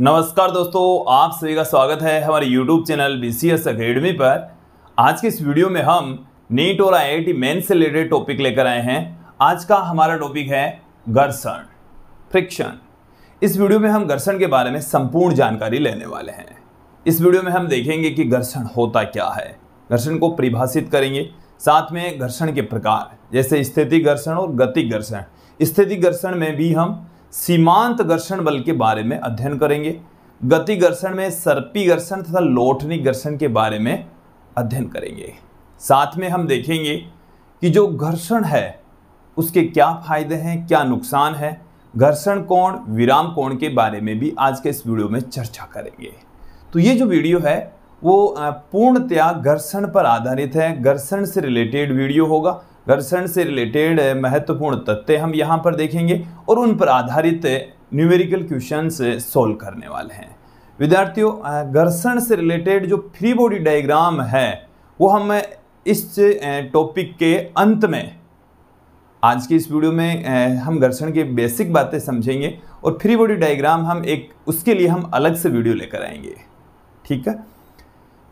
नमस्कार दोस्तों आप सभी का स्वागत है हमारे YouTube channel B C S academy पर आज के इस वीडियो में हम नीट और आई आई टी मेन से रिलेटेड टॉपिक लेकर आए हैं आज का हमारा टॉपिक है घर्षण फ्रिक्शन इस वीडियो में हम घर्षण के बारे में संपूर्ण जानकारी लेने वाले हैं इस वीडियो में हम देखेंगे कि घर्षण होता क्या है घर्षण को परिभाषित करेंगे साथ में घर्षण के प्रकार जैसे स्थिति घर्षण और गति घर्षण स्थिति घर्षण में भी हम सीमांत घर्षण बल के बारे में अध्ययन करेंगे गति घर्षण में सर्पी घर्षण तथा लोटनी घर्षण के बारे में अध्ययन करेंगे साथ में हम देखेंगे कि जो घर्षण है उसके क्या फायदे हैं क्या नुकसान है घर्षण कोण विराम कोण के बारे में भी आज के इस वीडियो में चर्चा करेंगे तो ये जो वीडियो है वो पूर्णतया घर्षण पर आधारित है घर्षण से रिलेटेड वीडियो होगा घर्षण से रिलेटेड महत्वपूर्ण तथ्य हम यहाँ पर देखेंगे और उन पर आधारित न्यूमेरिकल क्वेश्चन सोल्व करने वाले हैं विद्यार्थियों घर्षण से रिलेटेड जो फ्री बॉडी डायग्राम है वो हम इस टॉपिक के अंत में आज के इस वीडियो में हम घर्षण के बेसिक बातें समझेंगे और फ्री बॉडी डायग्राम हम एक उसके लिए हम अलग से वीडियो लेकर आएंगे ठीक है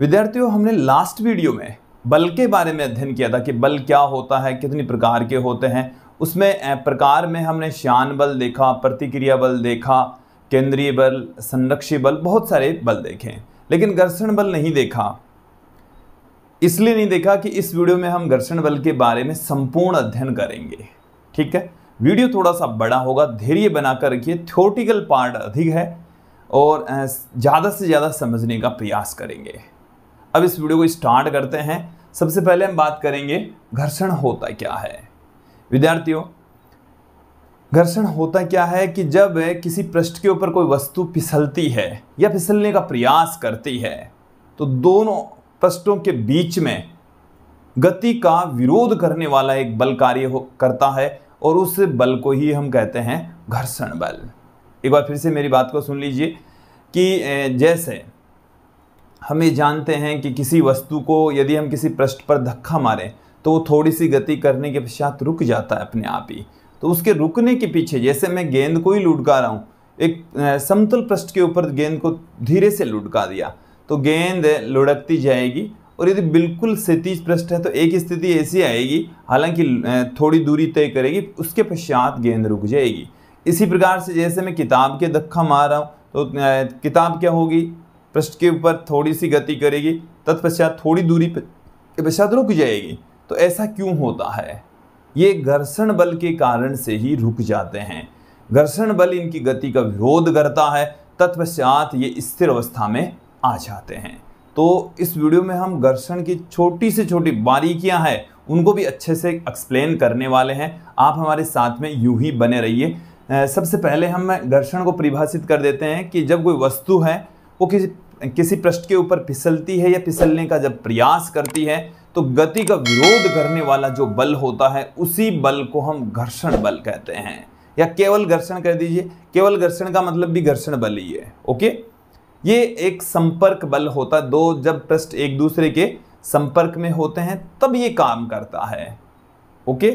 विद्यार्थियों हमने लास्ट वीडियो में बल के बारे में अध्ययन किया था कि बल क्या होता है कितनी प्रकार के होते हैं उसमें प्रकार में हमने श्यान बल देखा प्रतिक्रिया बल देखा केंद्रीय बल संरक्षी बल बहुत सारे बल देखे लेकिन घर्षण बल नहीं देखा इसलिए नहीं देखा कि इस वीडियो में हम घर्षण बल के बारे में संपूर्ण अध्ययन करेंगे ठीक है वीडियो थोड़ा सा बड़ा होगा धैर्य बनाकर रखिए थ्योरेटिकल पार्ट अधिक है और ज़्यादा से ज़्यादा समझने का प्रयास करेंगे अब इस वीडियो को स्टार्ट करते हैं सबसे पहले हम बात करेंगे घर्षण होता क्या है विद्यार्थियों घर्षण होता क्या है कि जब किसी पृष्ठ के ऊपर कोई वस्तु फिसलती है या फिसलने का प्रयास करती है तो दोनों पृष्ठों के बीच में गति का विरोध करने वाला एक बल कार्य हो करता है और उस बल को ही हम कहते हैं घर्षण बल एक बार फिर से मेरी बात को सुन लीजिए कि जैसे हमें जानते हैं कि किसी वस्तु को यदि हम किसी पृष्ठ पर धक्का मारें तो वो थोड़ी सी गति करने के पश्चात रुक जाता है अपने आप ही तो उसके रुकने के पीछे जैसे मैं गेंद को ही लुटका रहा हूँ एक समतल पृष्ठ के ऊपर गेंद को धीरे से लुटका दिया तो गेंद लुढ़कती जाएगी और यदि बिल्कुल सतीज पृष्ठ है तो एक स्थिति ऐसी आएगी हालांकि थोड़ी दूरी तय करेगी उसके पश्चात गेंद रुक जाएगी इसी प्रकार से जैसे मैं किताब के धक्का मार रहा हूँ तो किताब क्या होगी पृष्ठ के ऊपर थोड़ी सी गति करेगी तत्पश्चात थोड़ी दूरी के पश्चात रुक जाएगी तो ऐसा क्यों होता है ये घर्षण बल के कारण से ही रुक जाते हैं घर्षण बल इनकी गति का विरोध करता है तत्पश्चात ये स्थिर अवस्था में आ जाते हैं तो इस वीडियो में हम घर्षण की छोटी से छोटी बारीकियां हैं उनको भी अच्छे से एक्सप्लेन करने वाले हैं आप हमारे साथ में यूं ही बने रहिए सबसे पहले हम घर्षण को परिभाषित कर देते हैं कि जब कोई वस्तु है वो किसी किसी पृष्ठ के ऊपर फिसलती है या फिसलने का जब प्रयास करती है तो गति का विरोध करने वाला जो बल होता है उसी बल को हम घर्षण बल कहते हैं या केवल घर्षण कह दीजिए केवल घर्षण का मतलब भी घर्षण बल ही है ओके ये एक संपर्क बल होता है दो जब पृष्ठ एक दूसरे के संपर्क में होते हैं तब ये काम करता है ओके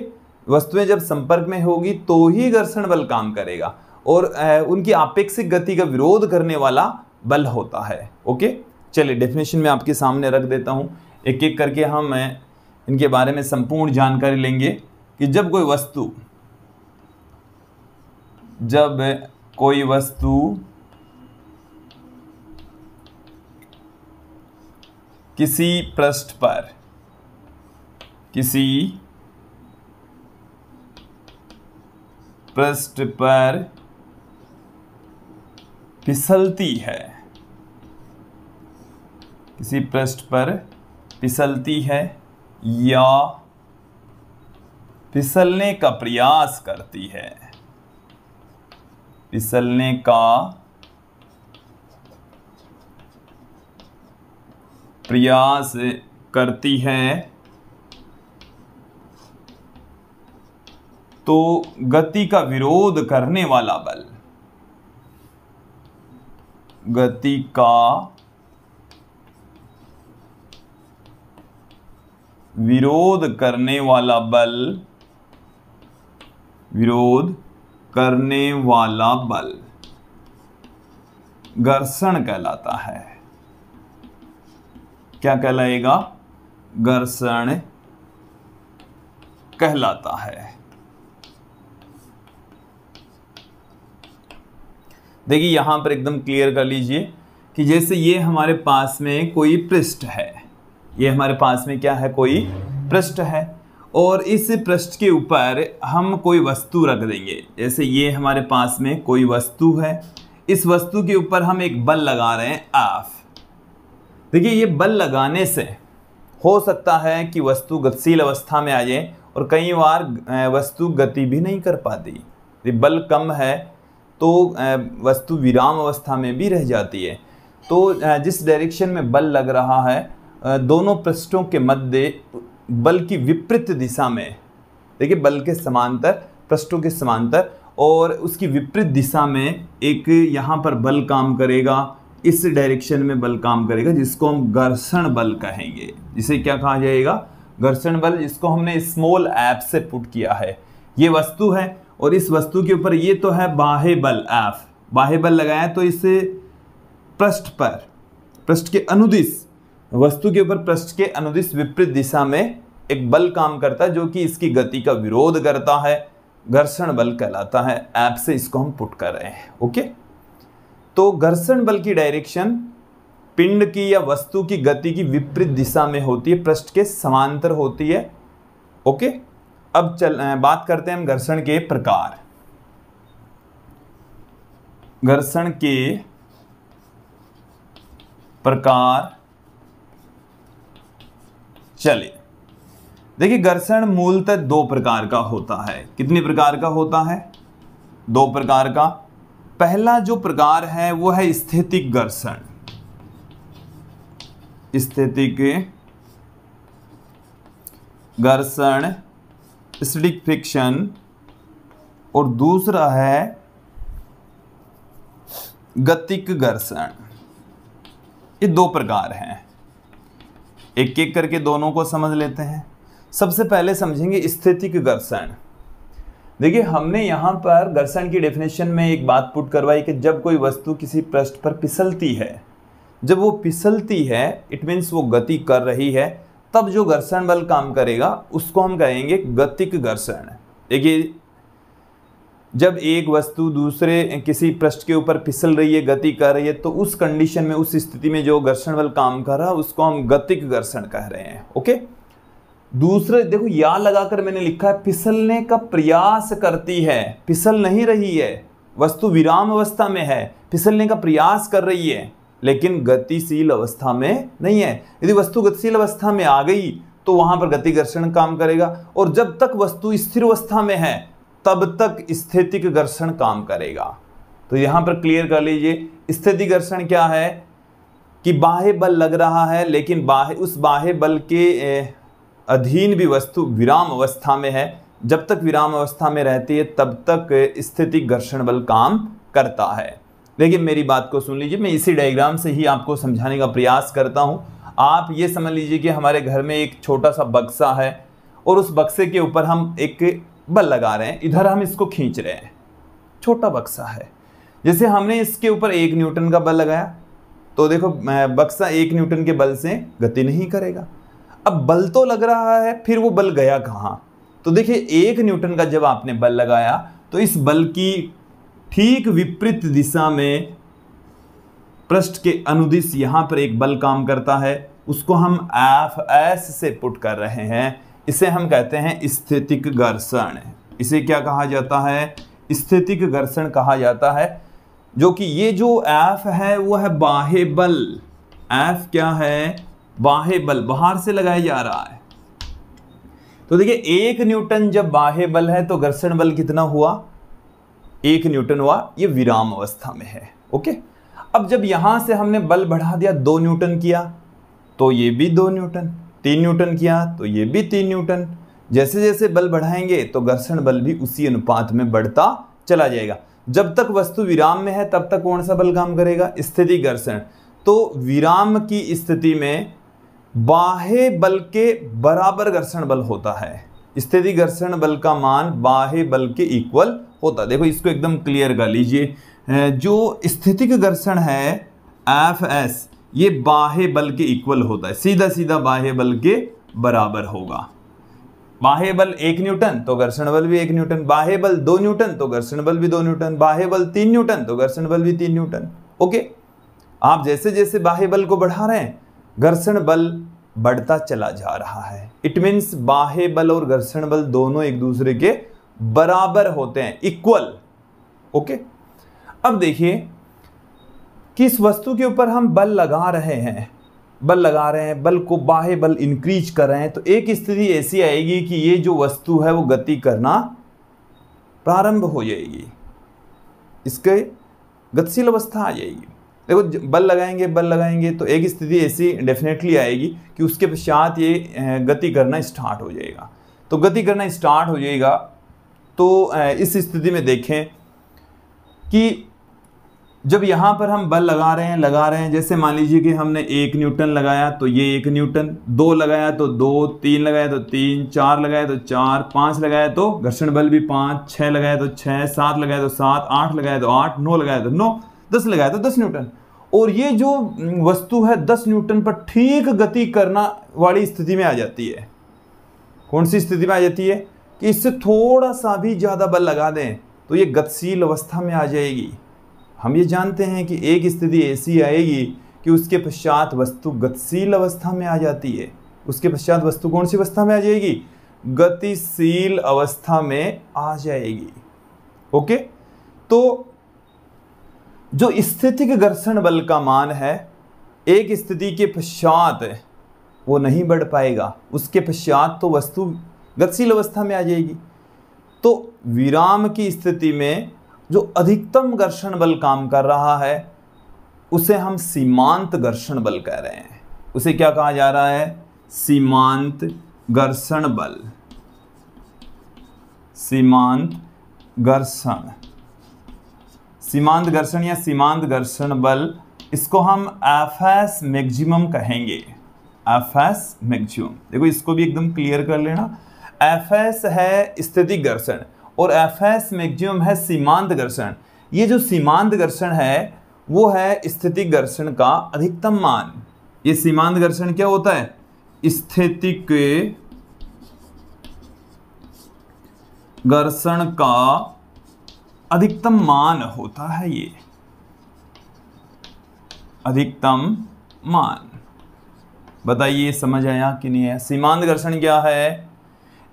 वस्तुएं जब संपर्क में होगी तो ही घर्षण बल काम करेगा और उनकी आपेक्षिक गति का विरोध करने वाला बल होता है ओके चलिए डेफिनेशन में आपके सामने रख देता हूँ एक एक करके हम इनके बारे में संपूर्ण जानकारी लेंगे कि जब कोई वस्तु जब कोई वस्तु किसी पृष्ठ पर किसी पृष्ठ पर फिसलती है किसी पृष्ठ पर फिसलती है या फिसलने का प्रयास करती है फिसलने का प्रयास करती है तो गति का विरोध करने वाला बल गति का विरोध करने वाला बल विरोध करने वाला बल घर्षण कहलाता है क्या कहलाएगा घर्षण कहलाता है देखिए यहां पर एकदम क्लियर कर लीजिए कि जैसे ये हमारे पास में कोई पृष्ठ है ये हमारे पास में क्या है कोई पृष्ठ है और इस पृष्ठ के ऊपर हम कोई वस्तु रख देंगे जैसे ये हमारे पास में कोई वस्तु है इस वस्तु के ऊपर हम एक बल लगा रहे हैं आफ देखिए ये बल लगाने से हो सकता है कि वस्तु गतिशील अवस्था में आ जाए और कई बार वस्तु गति भी नहीं कर पाती यदि बल कम है तो वस्तु विराम अवस्था में भी रह जाती है तो जिस डायरेक्शन में बल लग रहा है दोनों पृष्ठों के मध्य बल की विपरीत दिशा में देखिए बल के समांतर पृष्ठों के समांतर और उसकी विपरीत दिशा में एक यहाँ पर बल काम करेगा इस डायरेक्शन में बल काम करेगा जिसको हम घर्षण बल कहेंगे जिसे क्या कहा जाएगा घर्षण बल जिसको हमने स्मॉल ऐप से पुट किया है ये वस्तु है और इस वस्तु के ऊपर ये तो है बाहे बल ऐप बाहे बल लगाया तो इसे पृष्ठ पर पृष्ठ के अनुदिश वस्तु के ऊपर पृष्ठ के अनुदिश विपरीत दिशा में एक बल काम करता है जो कि इसकी गति का विरोध करता है घर्षण बल कहलाता है ऐप से इसको हम पुट कर रहे हैं ओके तो घर्षण बल की डायरेक्शन पिंड की या वस्तु की गति की विपरीत दिशा में होती है पृष्ठ के समांतर होती है ओके अब चल बात करते हैं हम घर्षण के प्रकार घर्षण के प्रकार चलिए देखिए घर्षण मूलतः दो प्रकार का होता है कितने प्रकार का होता है दो प्रकार का पहला जो प्रकार है वो है स्थितिक घर्षण स्थितिक घर्षण स्टिक फ्रिक्शन और दूसरा है गतिक घर्षण ये दो प्रकार हैं एक एक करके दोनों को समझ लेते हैं सबसे पहले समझेंगे स्थितिक घर्षण देखिए हमने यहाँ पर घर्षण की डेफिनेशन में एक बात पुट करवाई कि जब कोई वस्तु किसी पृष्ठ पर पिसलती है जब वो पिसलती है इट मीन्स वो गति कर रही है तब जो घर्षण बल काम करेगा उसको हम कहेंगे गतिक घर्षण देखिए जब एक वस्तु दूसरे किसी पृष्ठ के ऊपर फिसल रही है गति कर रही है तो उस कंडीशन में उस स्थिति में जो घर्षण बल काम कर रहा है उसको हम गतिक घर्षण कह रहे हैं ओके दूसरे देखो या लगाकर मैंने लिखा है फिसलने का प्रयास करती है फिसल नहीं रही है वस्तु विराम अवस्था में है फिसलने का प्रयास कर रही है लेकिन गतिशील अवस्था में नहीं है यदि वस्तु गतिशील अवस्था में आ गई तो वहां पर गति घर्षण काम करेगा और जब तक वस्तु स्थिर अवस्था में है तब तक स्थितिक घर्षण काम करेगा तो यहाँ पर क्लियर कर लीजिए स्थिति घर्षण क्या है कि बाह्य बल लग रहा है लेकिन बाह्य उस बाह्य बल के अधीन भी वस्तु विराम अवस्था में है जब तक विराम अवस्था में रहती है तब तक स्थितिक घर्षण बल काम करता है देखिए मेरी बात को सुन लीजिए मैं इसी डायग्राम से ही आपको समझाने का प्रयास करता हूँ आप ये समझ लीजिए कि हमारे घर में एक छोटा सा बक्सा है और उस बक्से के ऊपर हम एक बल लगा रहे हैं इधर हम इसको खींच रहे हैं छोटा बक्सा है जैसे हमने इसके ऊपर एक न्यूटन का बल लगाया तो देखो बक्सा एक न्यूटन के बल से गति नहीं करेगा अब बल तो लग रहा है फिर वो बल गया कहाँ तो देखिए एक न्यूटन का जब आपने बल लगाया तो इस बल की ठीक विपरीत दिशा में पृष्ठ के अनुदिश यहाँ पर एक बल काम करता है उसको हम एफ एस से पुट कर रहे हैं इसे हम कहते हैं स्थितिक घर्षण इसे क्या कहा जाता है स्थितिक घर्षण कहा जाता है जो कि ये जो एफ है वो है बाहे बल एफ क्या है बाहे बल बाहर से लगाया जा रहा है तो देखिए एक न्यूटन जब बाहे बल है तो घर्षण बल कितना हुआ एक न्यूटन हुआ ये विराम अवस्था में है ओके अब जब यहां से हमने बल बढ़ा दिया दो न्यूटन किया तो ये भी दो न्यूटन तीन न्यूटन किया तो ये भी तीन न्यूटन जैसे जैसे बल बढ़ाएंगे तो घर्षण बल भी उसी अनुपात में बढ़ता चला जाएगा जब तक वस्तु विराम में है तब तक कौन सा बल काम करेगा स्थिति घर्षण तो विराम की स्थिति में बाह्य बल के बराबर घर्षण बल होता है स्थिति घर्षण बल का मान बाह्य बल के इक्वल होता देखो इसको एकदम क्लियर कर लीजिए जो स्थितिक घर्षण है एफ एस ये बाहे बल के इक्वल होता है सीधा सीधा बाहे बल के बराबर होगा बाहे बल एक न्यूटन तो घर्षण बल भी एक न्यूटन बाहे बल दो न्यूटन तो घर्षण बल भी दो न्यूटन बाहे बल तीन न्यूटन तो घर्षण बल भी तीन न्यूटन ओके आप जैसे जैसे बाहे बल को बढ़ा रहे हैं घर्षण बल बढ़ता चला जा रहा है इट मीन्स बाहे बल और घर्षण बल दोनों एक दूसरे के बराबर होते हैं इक्वल ओके अब देखिए किस वस्तु के ऊपर हम बल लगा रहे हैं बल लगा रहे हैं बल को बाहे बल इंक्रीज कर रहे हैं तो एक स्थिति ऐसी आएगी कि ये जो वस्तु है वो गति करना प्रारंभ हो जाएगी इसके गतिशील अवस्था आ जाएगी देखो बल लगाएंगे बल लगाएंगे तो एक स्थिति ऐसी डेफिनेटली आएगी कि उसके पश्चात ये गति करना स्टार्ट हो जाएगा तो गति करना स्टार्ट हो जाएगा तो इस स्थिति में देखें कि जब यहाँ पर हम बल लगा रहे हैं लगा रहे हैं जैसे मान लीजिए कि हमने एक न्यूटन लगाया तो ये एक न्यूटन दो लगाया तो दो तीन लगाया तो तीन चार लगाया तो चार पाँच लगाया तो घर्षण बल भी पाँच छः लगाया तो छः सात लगाया तो सात आठ लगाया तो आठ नौ लगाया तो नौ दस लगाया तो दस न्यूटन और ये जो वस्तु है दस न्यूटन पर ठीक गति करना वाली स्थिति में आ जाती है कौन सी स्थिति में आ जाती है कि इससे थोड़ा सा भी ज़्यादा बल लगा दें तो ये गतिशील अवस्था में आ जाएगी हम ये जानते हैं कि एक स्थिति ऐसी आएगी कि उसके पश्चात वस्तु गतिशील अवस्था में आ जाती है उसके पश्चात वस्तु कौन सी अवस्था में आ जाएगी गतिशील अवस्था में आ जाएगी ओके तो जो स्थितिक घर्षण बल का मान है एक स्थिति के पश्चात वो नहीं बढ़ पाएगा उसके पश्चात तो वस्तु गतिशील अवस्था में आ जाएगी तो विराम की स्थिति में जो अधिकतम घर्षण बल काम कर रहा है उसे हम सीमांत घर्षण बल कह रहे हैं उसे क्या कहा जा रहा है सीमांत घर्षण बल सीमांत घर्षण सीमांत घर्षण या सीमांत घर्षण बल इसको हम एफ एस मैक्सिमम कहेंगे एफ एस मैक्सिमम देखो इसको भी एकदम क्लियर कर लेना एफ एस है स्थिति घर्षण और एफ एस मैगजिम है सीमांत घर्षण ये जो सीमांत घर्षण है वो है स्थितिक घर्षण का अधिकतम मान ये सीमांत घर्षण क्या होता है स्थितिक घर्षण का अधिकतम मान होता है ये अधिकतम मान बताइए समझ आया कि नहीं है सीमांत घर्षण क्या है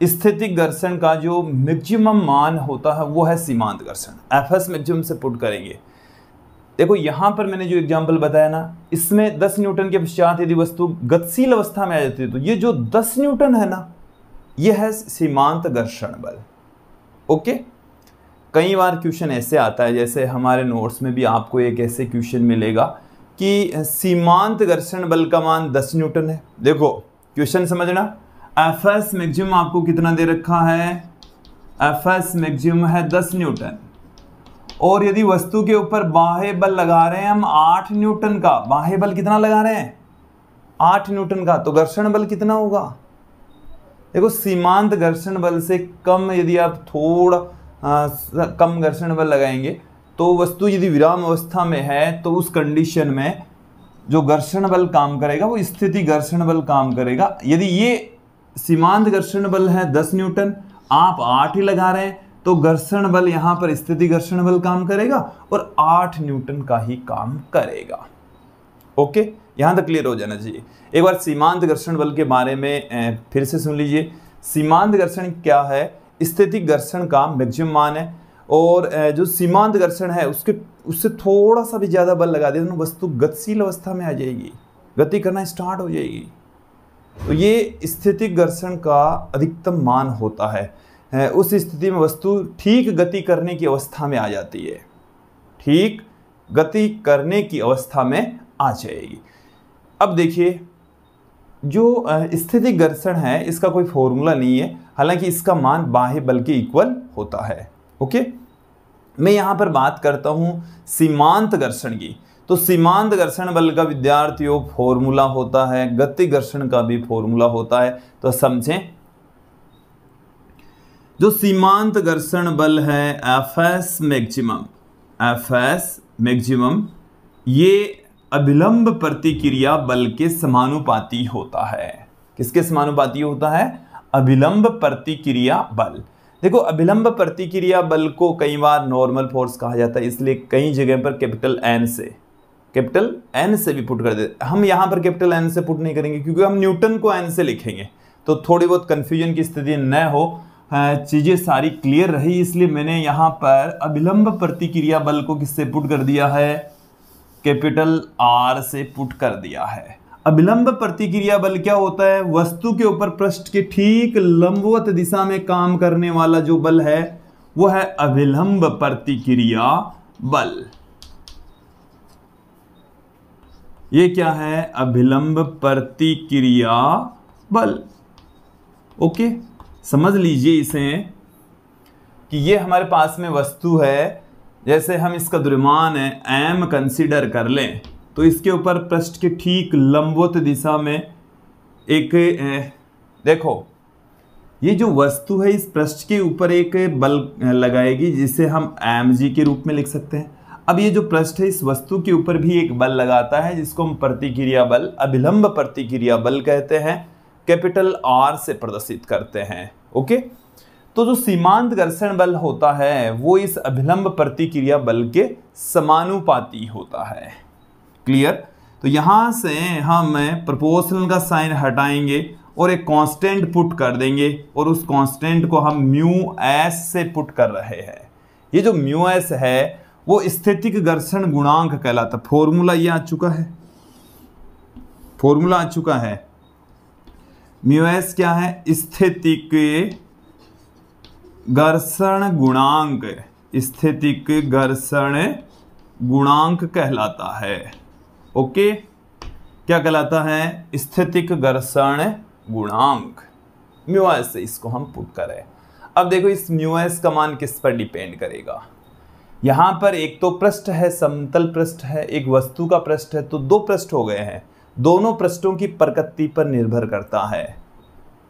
स्थितिक घर्षण का जो मैक्सिमम मान होता है वो है सीमांत घर्षण एफ एस मैक्सिमम से पुट करेंगे देखो यहाँ पर मैंने जो एग्जाम्पल बताया ना इसमें 10 न्यूटन के पश्चात यदि वस्तु गतिशील अवस्था में आ जाती है तो ये जो 10 न्यूटन है ना ये है सीमांत घर्षण बल ओके कई बार क्वेश्चन ऐसे आता है जैसे हमारे नोट्स में भी आपको एक ऐसे क्वेश्चन मिलेगा कि सीमांत घर्षण बल का मान दस न्यूटन है देखो क्वेश्चन समझना एफ एस मैक्सिमम आपको कितना दे रखा है एफ एस मैक्सिमम है दस न्यूटन और यदि वस्तु के ऊपर बाह्य बल लगा रहे हैं हम आठ न्यूटन का बाह्य बल कितना लगा रहे हैं आठ न्यूटन का तो घर्षण बल कितना होगा देखो सीमांत घर्षण बल से कम यदि आप थोड़ा आ, कम घर्षण बल लगाएंगे तो वस्तु यदि विराम अवस्था में है तो उस कंडीशन में जो घर्षण बल काम करेगा वो स्थिति घर्षण बल काम करेगा यदि ये सीमांत घर्षण बल है दस न्यूटन आप आठ ही लगा रहे हैं तो घर्षण बल यहाँ पर स्थिति घर्षण बल काम करेगा और आठ न्यूटन का ही काम करेगा ओके यहाँ तक क्लियर हो जाना चाहिए एक बार सीमांत घर्षण बल के बारे में फिर से सुन लीजिए सीमांत घर्षण क्या है स्थिति घर्षण का मैक्सिमम मान है और जो सीमांत घर्षण है उसके उससे थोड़ा सा भी ज़्यादा बल लगा दिया तो वस्तु गतिशील अवस्था में आ जाएगी गति करना स्टार्ट हो जाएगी तो ये स्थितिक घर्षण का अधिकतम मान होता है उस स्थिति में वस्तु ठीक गति करने की अवस्था में आ जाती है ठीक गति करने की अवस्था में आ जाएगी अब देखिए जो स्थिति घर्षण है इसका कोई फॉर्मूला नहीं है हालांकि इसका मान बाह्य बल के इक्वल होता है ओके मैं यहाँ पर बात करता हूँ सीमांत घर्षण की तो सीमांत घर्षण बल का विद्यार्थियों फॉर्मूला होता है गति घर्षण का भी फॉर्मूला होता है तो समझें जो सीमांत घर्षण बल है F S maximum F S maximum ये अभिलंब प्रतिक्रिया बल के समानुपाती होता है किसके समानुपाती होता है अभिलंब प्रतिक्रिया बल देखो अभिलंब प्रतिक्रिया बल को कई बार नॉर्मल फोर्स कहा जाता है इसलिए कई जगह पर कैपिटल एन से कैपिटल एन से भी पुट कर दे हम यहाँ पर कैपिटल एन से पुट नहीं करेंगे क्योंकि हम न्यूटन को एन से लिखेंगे तो थोड़ी बहुत कन्फ्यूजन की स्थिति न हो चीज़ें सारी क्लियर रही इसलिए मैंने यहाँ पर अभिलंब प्रतिक्रिया बल को किससे पुट कर दिया है कैपिटल आर से पुट कर दिया है अभिलंब प्रतिक्रिया बल क्या होता है वस्तु के ऊपर पृष्ठ के ठीक लंबवत दिशा में काम करने वाला जो बल है वो है अभिलंब प्रतिक्रिया बल ये क्या है अभिलंब प्रतिक्रिया बल ओके समझ लीजिए इसे कि ये हमारे पास में वस्तु है जैसे हम इसका द्रव्यमान है एम कंसिडर कर लें तो इसके ऊपर पृष्ठ के ठीक लंबवत दिशा में एक ए, देखो ये जो वस्तु है इस पृष्ठ के ऊपर एक बल लगाएगी जिसे हम एम जी के रूप में लिख सकते हैं अब ये जो पृष्ठ है इस वस्तु के ऊपर भी एक बल लगाता है जिसको हम प्रतिक्रिया बल अभिलंब प्रतिक्रिया बल कहते हैं कैपिटल आर से प्रदर्शित करते हैं ओके तो जो सीमांत घर्षण बल होता है वो इस अभिलंब प्रतिक्रिया बल के समानुपाती होता है क्लियर तो यहां से हम प्रपोशन का साइन हटाएंगे और एक कांस्टेंट पुट कर देंगे और उस कांस्टेंट को हम म्यू एस से पुट कर रहे हैं ये जो म्यू एस है वो स्थितिक घर्षण गुणांक कहलाता फॉर्मूला ये आ चुका है फॉर्मूला आ चुका है म्यूएस क्या है स्थितिक घर्षण गुणांक स्थितिक घर्षण गुणांक कहलाता है ओके क्या कहलाता है स्थितिक घर्षण गुणांक म्यूएस इसको हम पुट करें अब देखो इस म्यूएस का मान किस पर डिपेंड करेगा यहाँ पर एक तो पृष्ठ है समतल पृष्ठ है एक वस्तु का पृष्ठ है तो दो पृष्ठ हो गए हैं दोनों पृष्ठों की प्रकृति पर निर्भर करता है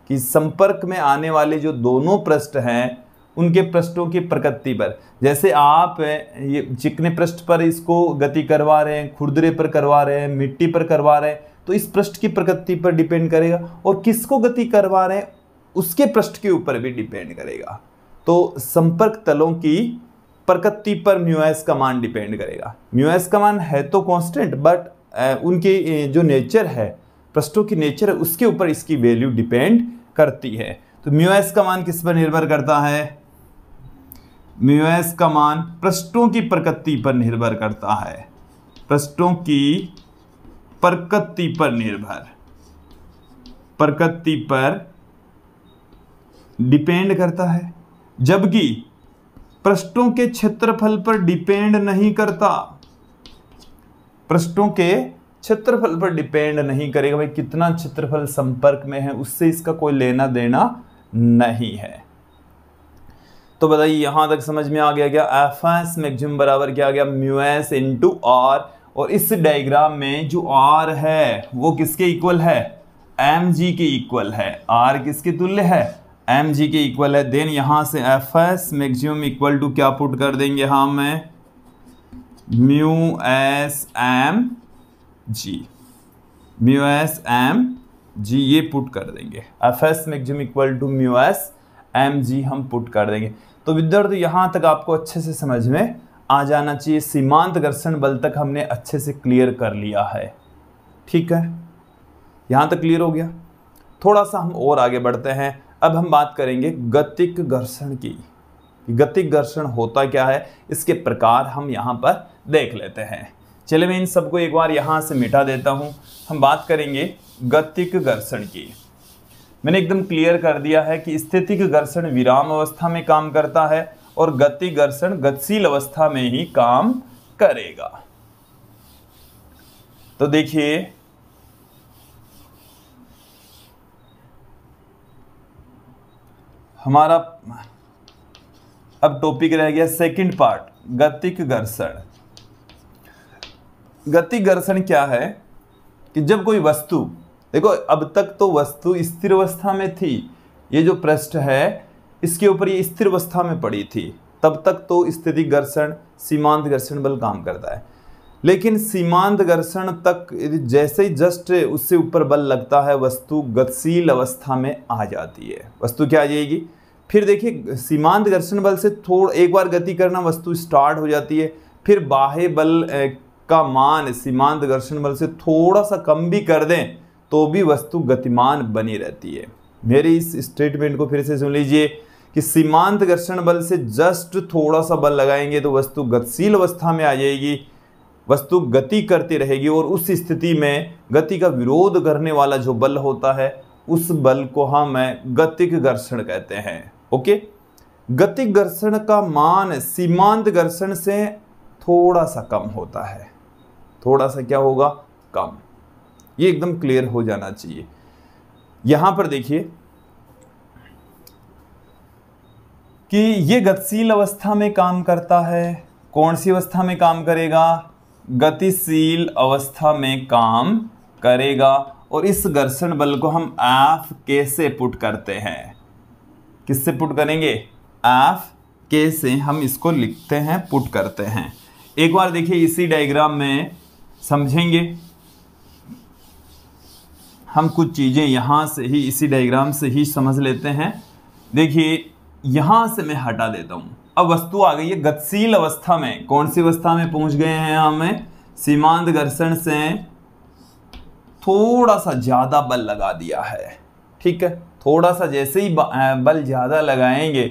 कि संपर्क में आने वाले जो दोनों पृष्ठ हैं उनके पृष्ठों की प्रकृति पर जैसे आप ये चिकने पृष्ठ पर इसको गति करवा रहे हैं खुरदरे पर करवा रहे हैं मिट्टी पर करवा रहे हैं तो इस पृष्ठ की प्रकृति पर डिपेंड करेगा और किसको गति करवा रहे हैं उसके पृष्ठ के ऊपर भी डिपेंड करेगा तो संपर्क तलों की प्रकृति पर म्यूएस का मान डिपेंड करेगा म्यूएस का मान है तो कांस्टेंट बट उनके जो नेचर है प्रश्नों की नेचर है उसके ऊपर इसकी वैल्यू डिपेंड करती है तो म्यूएस का मान किस पर निर्भर करता है म्यूएस का मान प्रश्नों की प्रकृति पर निर्भर करता है प्रश्नों की प्रकृति पर निर्भर प्रकृति पर डिपेंड करता है जबकि पृष्ठों के क्षेत्रफल पर डिपेंड नहीं करता पृष्ठों के क्षेत्रफल पर डिपेंड नहीं करेगा भाई कितना क्षेत्रफल संपर्क में है उससे इसका कोई लेना देना नहीं है तो बताइए यहां तक समझ में आ गया क्या एफ एस मैक्म बराबर क्या गया म्यू एस इंटू आर और इस डायग्राम में जो आर है वो किसके इक्वल है एम जी के इक्वल है आर किसके तुल्य है एम जी के इक्वल है देन यहाँ से F S maximum equal to क्या पुट कर देंगे हम mu S M G mu S M G ये पुट कर देंगे F S maximum equal to mu S M G हम पुट कर देंगे तो विद्यार्थी यहाँ तक आपको अच्छे से समझ में आ जाना चाहिए सीमांत घर्षण बल तक हमने अच्छे से क्लियर कर लिया है ठीक है यहाँ तक क्लियर हो गया थोड़ा सा हम और आगे बढ़ते हैं अब हम बात करेंगे गतिक घर्षण की गतिक घर्षण होता क्या है इसके प्रकार हम यहाँ पर देख लेते हैं चलिए मैं इन सबको एक बार यहाँ से मिटा देता हूँ हम बात करेंगे गतिक घर्षण की मैंने एकदम क्लियर कर दिया है कि स्थितिक घर्षण विराम अवस्था में काम करता है और गति घर्षण गतिशील अवस्था में ही काम करेगा तो देखिए हमारा अब टॉपिक रह गया सेकंड पार्ट गतिक घर्षण गति घर्षण क्या है कि जब कोई वस्तु देखो अब तक तो वस्तु स्थिर अवस्था में थी ये जो पृष्ठ है इसके ऊपर ये स्थिर अवस्था में पड़ी थी तब तक तो स्थिति घर्षण सीमांत घर्षण बल काम करता है लेकिन सीमांत घर्षण तक जैसे ही जस्ट उससे ऊपर बल लगता है वस्तु गतिशील अवस्था में आ जाती है वस्तु क्या आ जाएगी फिर देखिए सीमांत घर्षण बल से थोड़ा एक बार गति करना वस्तु स्टार्ट हो जाती है फिर बाह्य बल का मान सीमांत घर्षण बल से थोड़ा सा कम भी कर दें तो भी वस्तु गतिमान बनी रहती है मेरे इस स्टेटमेंट को फिर से सुन लीजिए कि सीमांत घर्षण बल से जस्ट थोड़ा सा बल लगाएंगे तो वस्तु गतिशील अवस्था में आ जाएगी वस्तु गति करती रहेगी और उस स्थिति में गति का विरोध करने वाला जो बल होता है उस बल को हम गतिक घर्षण कहते हैं ओके गति घर्षण का मान सीमांत घर्षण से थोड़ा सा कम होता है थोड़ा सा क्या होगा कम ये एकदम क्लियर हो जाना चाहिए यहां पर देखिए कि ये गतिशील अवस्था में काम करता है कौन सी अवस्था में काम करेगा गतिशील अवस्था में काम करेगा और इस घर्षण बल को हम एफ कैसे पुट करते हैं किससे पुट करेंगे एफ के से हम इसको लिखते हैं पुट करते हैं एक बार देखिए इसी डायग्राम में समझेंगे हम कुछ चीज़ें यहां से ही इसी डायग्राम से ही समझ लेते हैं देखिए यहां से मैं हटा देता हूं अब वस्तु आ गई है गतिशील अवस्था में कौन सी अवस्था में पहुंच गए हैं हमें सीमांत घर्षण से थोड़ा सा ज़्यादा बल लगा दिया है ठीक है थोड़ा सा जैसे ही बल ज़्यादा लगाएंगे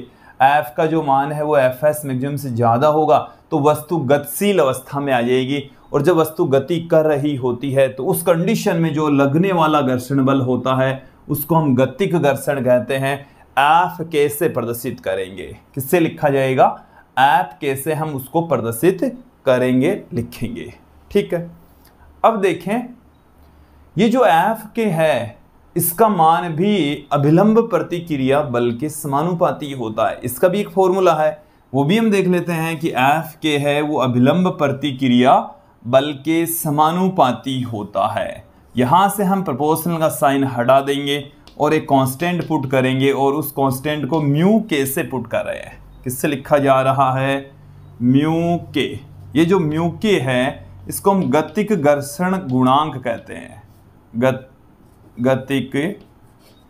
एफ़ का जो मान है वो एफ एस मैगजिम से ज़्यादा होगा तो वस्तु गतिशील अवस्था में आ जाएगी और जब वस्तु गति कर रही होती है तो उस कंडीशन में जो लगने वाला घर्षण बल होता है उसको हम गतिक घर्षण कहते हैं ऐप कैसे प्रदर्शित करेंगे किससे लिखा जाएगा ऐप कैसे हम उसको प्रदर्शित करेंगे लिखेंगे ठीक है अब देखें ये जो ऐप के है इसका मान भी अभिलंब प्रतिक्रिया बल के समानुपाती होता है इसका भी एक फॉर्मूला है वो भी हम देख लेते हैं कि एफ के है वो अभिलंब प्रतिक्रिया बल के समानुपाती होता है यहाँ से हम प्रोपोर्शनल का साइन हटा देंगे और एक कांस्टेंट पुट करेंगे और उस कांस्टेंट को म्यू के से पुट कर रहे हैं किससे लिखा जा रहा है म्यू के ये जो म्यू के है इसको हम गतिक घर्षण गुणांक कहते हैं गत गतिक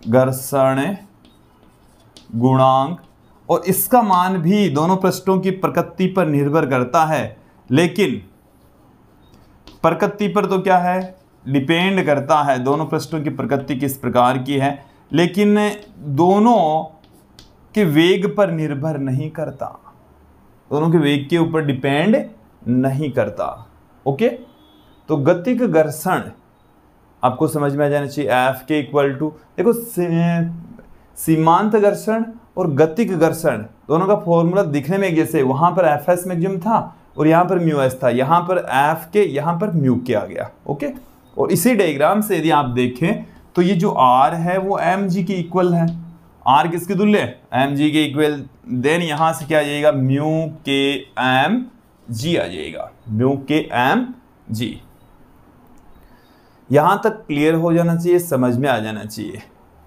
घर्षण गुणांक और इसका मान भी दोनों पृष्ठों की प्रकृति पर निर्भर करता है लेकिन प्रकृति पर तो क्या है डिपेंड करता है दोनों पृष्ठों की प्रकृति किस प्रकार की है लेकिन दोनों के वेग पर निर्भर नहीं करता दोनों के वेग के ऊपर डिपेंड नहीं करता ओके तो गतिक घर्षण आपको समझ में आ जाना चाहिए एफ के इक्वल टू देखो सीमांत घर्षण और गतिक घर्षण दोनों का फॉर्मूला दिखने में जैसे वहाँ पर एफ एस मैगजिम था और यहाँ पर म्यू एस था यहाँ पर एफ के यहाँ पर म्यू के आ गया ओके और इसी डायग्राम से यदि आप देखें तो ये जो आर है वो एम जी के इक्वल है आर किसके तुल्य एम जी के इक्वल देन यहाँ से क्या आ जाएगा म्यू के एम जी आ जाएगा म्यू के एम जी यहाँ तक क्लियर हो जाना चाहिए समझ में आ जाना चाहिए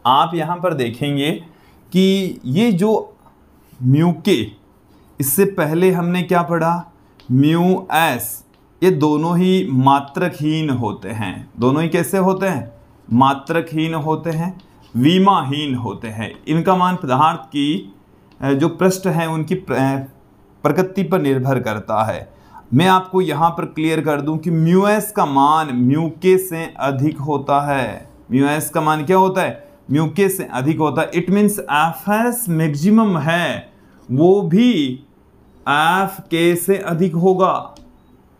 आप यहाँ पर देखेंगे कि ये जो म्यू के इससे पहले हमने क्या पढ़ा म्यू एस ये दोनों ही मात्रकहीन होते हैं दोनों ही कैसे होते हैं मात्रकहीन होते हैं वीमाहीन होते हैं इनका मान पदार्थ की जो पृष्ठ है उनकी प्रकृति पर निर्भर करता है मैं आपको यहाँ पर क्लियर कर दूं कि म्यू एस का मान म्यू के से अधिक होता है म्यू एस का मान क्या होता है म्यू के से अधिक होता है it means F S maximum है वो भी एफ के से अधिक होगा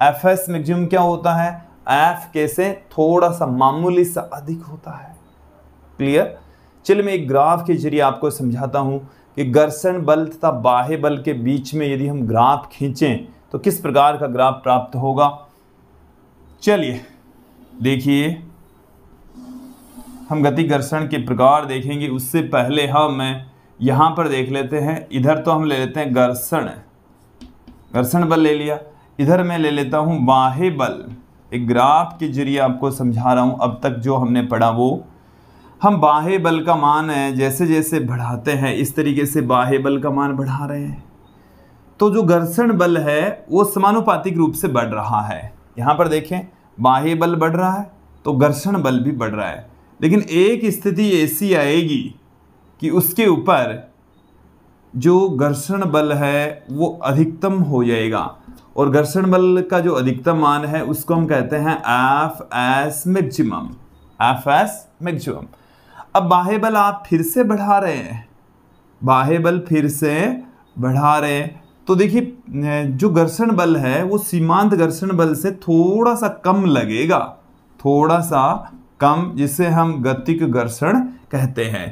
एफ एस मैक्सिमम क्या होता है एफ के से थोड़ा सा मामूली सा अधिक होता है क्लियर चलिए मैं एक ग्राफ के जरिए आपको समझाता हूँ कि घर्षण बल तथा बाह्य बल के बीच में यदि हम ग्राफ खींचें तो किस प्रकार का ग्राफ प्राप्त होगा चलिए देखिए हम गति घर्षण के प्रकार देखेंगे उससे पहले हम यहाँ पर देख लेते हैं इधर तो हम ले लेते हैं घर्षण घर्षण बल ले लिया इधर मैं ले लेता हूँ बाहे बल एक ग्राफ के जरिए आपको समझा रहा हूँ अब तक जो हमने पढ़ा वो हम बाहे बल का मान है जैसे जैसे बढ़ाते हैं इस तरीके से बाहे बल का मान बढ़ा रहे हैं तो जो घर्षण बल है वो समानुपातिक रूप से बढ़ रहा है यहाँ पर देखें बाह्य बल बढ़ रहा है तो घर्षण बल भी बढ़ रहा है लेकिन एक स्थिति ऐसी आएगी कि उसके ऊपर जो घर्षण बल है वो अधिकतम हो जाएगा और घर्षण बल का जो अधिकतम मान है उसको हम कहते हैं F S maximum F S maximum अब बाह्य बल आप फिर से बढ़ा रहे हैं बाह्य बल फिर से बढ़ा रहे हैं तो देखिए जो घर्षण बल है वो सीमांत घर्षण बल से थोड़ा सा कम लगेगा थोड़ा सा कम जिसे हम गतिक घर्षण कहते हैं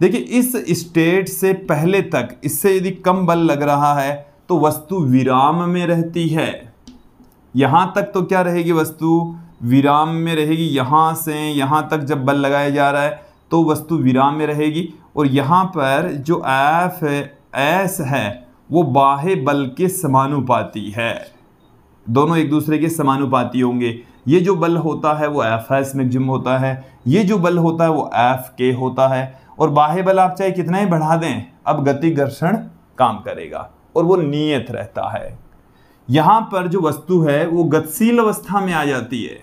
देखिए इस स्टेट से पहले तक इससे यदि कम बल लग रहा है तो वस्तु विराम में रहती है यहाँ तक तो क्या रहेगी वस्तु विराम में रहेगी यहाँ से यहाँ तक जब बल लगाया जा रहा है तो वस्तु विराम में रहेगी और यहाँ पर जो एफ एस है वो बाह्य बल के समानुपाती है दोनों एक दूसरे के समानुपाती होंगे ये जो बल होता है वो एफ एस मैगजिम होता है ये जो बल होता है वो एफ के होता है और बाह्य बल आप चाहे कितना ही बढ़ा दें अब गति घर्षण काम करेगा और वो नियत रहता है यहाँ पर जो वस्तु है वो गतिशील अवस्था में आ जाती है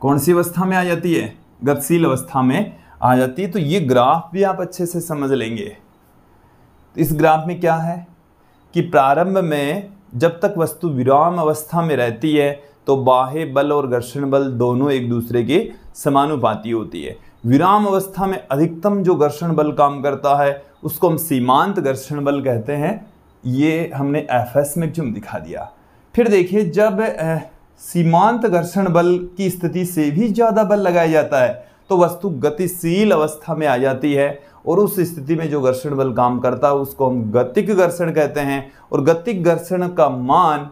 कौन सी अवस्था में आ जाती है गतिशील अवस्था में आ जाती है तो ये ग्राफ भी आप अच्छे से समझ लेंगे तो इस ग्राफ में क्या है कि प्रारंभ में जब तक वस्तु विराम अवस्था में रहती है तो बाह्य बल और घर्षण बल दोनों एक दूसरे के समानुपाती होती है विराम अवस्था में अधिकतम जो घर्षण बल काम करता है उसको हम सीमांत घर्षण बल कहते हैं ये हमने एफ एस में क्यों दिखा दिया फिर देखिए जब ए, सीमांत घर्षण बल की स्थिति से भी ज़्यादा बल लगाया जाता है तो वस्तु गतिशील अवस्था में आ जाती है और उस स्थिति में जो घर्षण बल काम करता है उसको हम गतिक घर्षण कहते हैं और गतिक घर्षण का मान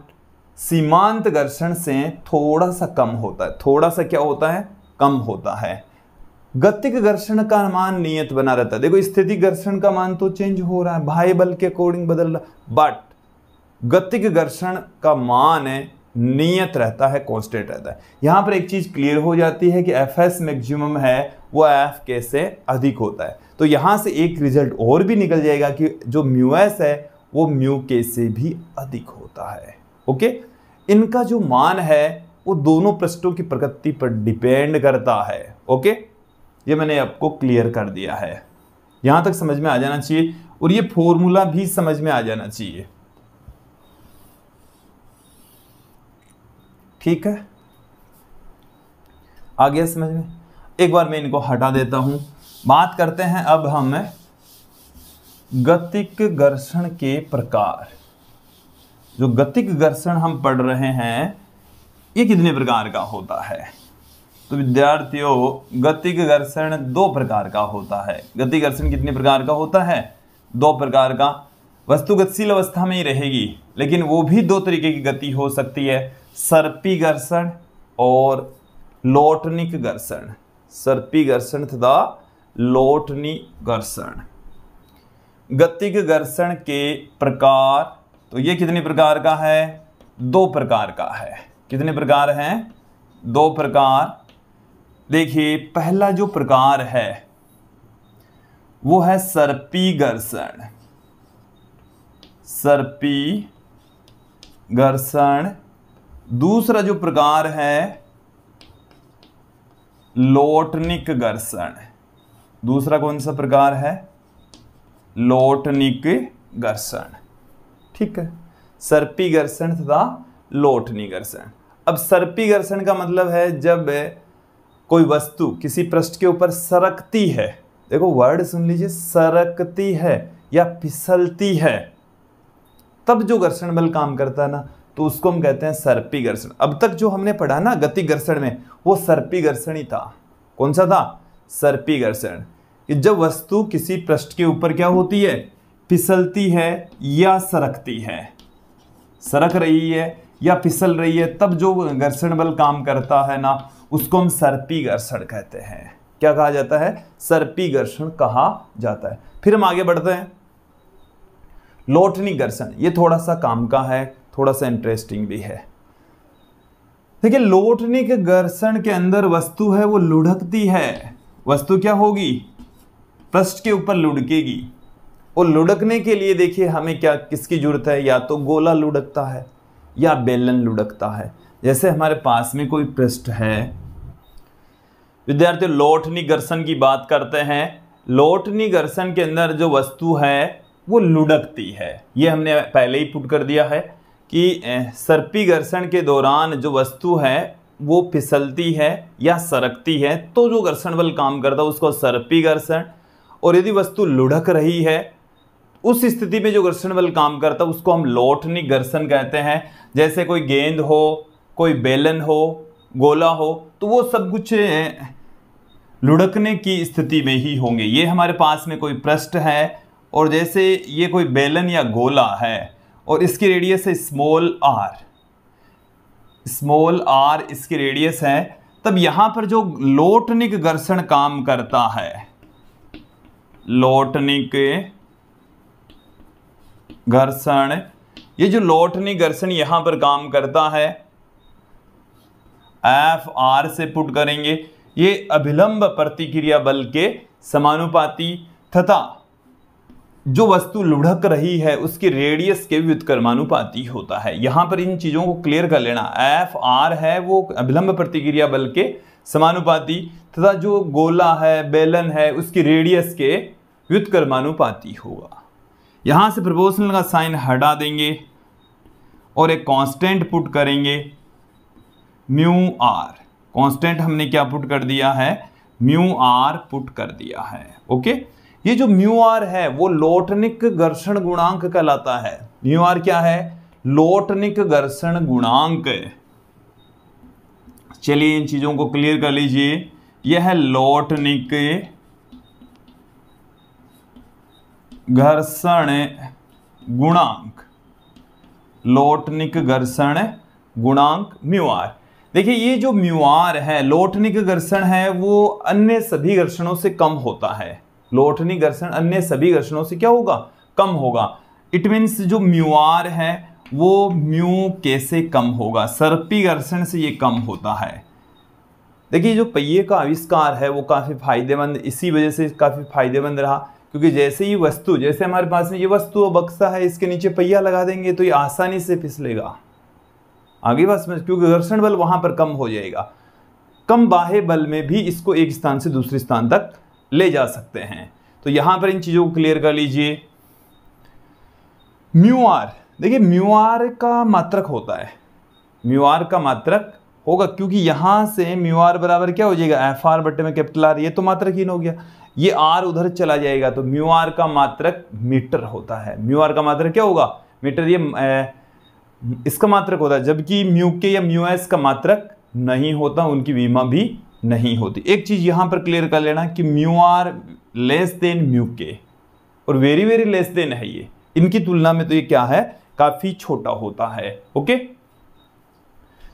सीमांत घर्षण से थोड़ा सा कम होता है थोड़ा सा क्या होता है कम होता है गतिक घर्षण का मान नियत बना रहता है देखो स्थिति घर्षण का मान तो चेंज हो रहा है भाई बल के अकॉर्डिंग बदल रहा बट गतिक घर्षण का मान है नियत रहता है कॉन्स्टेंट रहता है यहाँ पर एक चीज़ क्लियर हो जाती है कि एफ एस मैक्सिमम है वो एफ के से अधिक होता है तो यहाँ से एक रिजल्ट और भी निकल जाएगा कि जो म्यूएस है वो म्यू के से भी अधिक होता है ओके इनका जो मान है वो दोनों पृष्ठों की प्रगति पर डिपेंड करता है ओके ये मैंने आपको क्लियर कर दिया है यहाँ तक समझ में आ जाना चाहिए और ये फॉर्मूला भी समझ में आ जाना चाहिए ठीक है आ गया समझ में एक बार मैं इनको हटा देता हूं बात करते हैं अब हम गतिक घर्षण के प्रकार जो गतिक घर्षण हम पढ़ रहे हैं ये कितने प्रकार का होता है तो विद्यार्थियों गतिक घर्षण दो प्रकार का होता है गति घर्षण कितने प्रकार का होता है दो प्रकार का वस्तु गतिशील अवस्था में ही रहेगी लेकिन वो भी दो तरीके की गति हो सकती है सर्पी घर्षण और लोटनिक घर्षण सर्पी घर्षण तथा लोटनी घर्षण गतिक घर्षण के प्रकार तो ये कितने प्रकार का है दो प्रकार का है कितने प्रकार हैं दो प्रकार देखिए पहला जो प्रकार है वो है सर्पी घर्षण सर्पी घर्षण दूसरा जो प्रकार है लोटनिक घर्षण दूसरा कौन सा प्रकार है लोटनिक घर्षण ठीक है सर्पी घर्षण तथा लोटनी घर्षण अब सर्पी घर्षण का मतलब है जब कोई वस्तु किसी पृष्ठ के ऊपर सरकती है देखो वर्ड सुन लीजिए सरकती है या फिसलती है तब जो घर्षण बल काम करता है ना तो उसको हम कहते हैं सर्पी घर्षण अब तक जो हमने पढ़ा ना गति घर्षण में वो सर्पी घर्षण ही था कौन सा था सर्पी घर्षण जब वस्तु किसी पृष्ठ के ऊपर क्या होती है फिसलती है या सरकती है सरक रही है या फिसल रही है तब जो घर्षण बल काम करता है ना उसको हम सर्पी घर्षण कहते हैं क्या कहा जाता है सर्पी घर्षण कहा जाता है फिर हम आगे बढ़ते हैं लोटनी घर्षण ये थोड़ा सा काम का है थोड़ा सा इंटरेस्टिंग भी है देखिए लोटनी के घर्षण के अंदर वस्तु है वो लुढ़कती है वस्तु क्या होगी पृष्ठ के ऊपर लुढ़केगी और लुढ़कने के लिए देखिए हमें क्या किसकी जरूरत है या तो गोला लुढ़कता है या बेलन लुढ़कता है जैसे हमारे पास में कोई पृष्ठ है विद्यार्थी लोटनी घर्षण की बात करते हैं लोटनी घर्षण के अंदर जो वस्तु है वो लुढ़कती है ये हमने पहले ही पुट कर दिया है कि सर्पी घर्षण के दौरान जो वस्तु है वो फिसलती है या सरकती है तो जो घर्षण बल काम करता है उसको सरपी घर्षण और यदि वस्तु लुढ़क रही है उस स्थिति में जो घर्षण बल काम करता है उसको हम लौटनी घर्षण कहते हैं जैसे कोई गेंद हो कोई बेलन हो गोला हो तो वो सब कुछ लुढ़कने की स्थिति में ही होंगे ये हमारे पास में कोई पृष्ठ है और जैसे ये कोई बेलन या गोला है और इसकी रेडियस है स्मॉल आर स्मॉल आर इसकी रेडियस है तब यहां पर जो लोटनिक घर्षण काम करता है लोटनिक घर्षण ये जो लोटनिक घर्षण यहां पर काम करता है एफ आर से पुट करेंगे ये अभिलंब प्रतिक्रिया बल के समानुपाती तथा जो वस्तु लुढ़क रही है उसकी रेडियस के व्युत्कर्मानुपाती होता है यहाँ पर इन चीज़ों को क्लियर कर लेना एफ आर है वो अभिलंब प्रतिक्रिया बल के समानुपाती तथा जो गोला है बेलन है उसकी रेडियस के व्युतकर्मानुपाती होगा यहाँ से प्रपोर्शनल का साइन हटा देंगे और एक कांस्टेंट पुट करेंगे म्यू आर कांस्टेंट हमने क्या पुट कर दिया है म्यू आर पुट कर दिया है ओके ये जो म्यू आर है वो लोटनिक घर्षण गुणांक कहलाता है म्यू आर क्या है लोटनिक घर्षण गुणांक चलिए इन चीजों को क्लियर कर लीजिए यह है लोटनिक घर्षण गुणांक लोटनिक घर्षण गुणांक म्यूआर देखिए ये जो म्यूआर है लोटनिक घर्षण है वो अन्य सभी घर्षणों से कम होता है लोटनी घर्षण अन्य सभी घर्षणों से क्या होगा कम होगा इट मीन्स जो म्यूआर है वो म्यू कैसे कम होगा सर्पी घर्षण से ये कम होता है देखिए जो पहिए का आविष्कार है वो काफ़ी फायदेमंद इसी वजह से काफ़ी फायदेमंद रहा क्योंकि जैसे ही वस्तु जैसे हमारे पास में ये वस्तु बक्सा है इसके नीचे पहिया लगा देंगे तो ये आसानी से फिसलेगा आगे बस में क्योंकि घर्षण बल वहाँ पर कम हो जाएगा कम बाह्य बल में भी इसको एक स्थान से दूसरे स्थान तक ले जा सकते हैं तो यहां पर इन चीज़ों को क्लियर कर लीजिए म्यू आर देखिए म्यू आर का मात्रक होता है म्यू आर का मात्रक होगा क्योंकि यहां से म्यू आर बराबर क्या हो जाएगा एफ आर बटे में कैपिटल आर ये तो मात्रकहीन हो गया ये आर उधर चला जाएगा तो म्यू आर का मात्रक मीटर होता है म्यू आर का मात्रक क्या होगा मीटर ये ए, इसका मात्रक होता है जबकि म्यू के या म्यू एस का मात्रक नहीं होता उनकी बीमा भी नहीं होती एक चीज़ यहां पर क्लियर कर लेना कि mu R less than mu K और वेरी वेरी लेस देन है ये इनकी तुलना में तो ये क्या है काफ़ी छोटा होता है ओके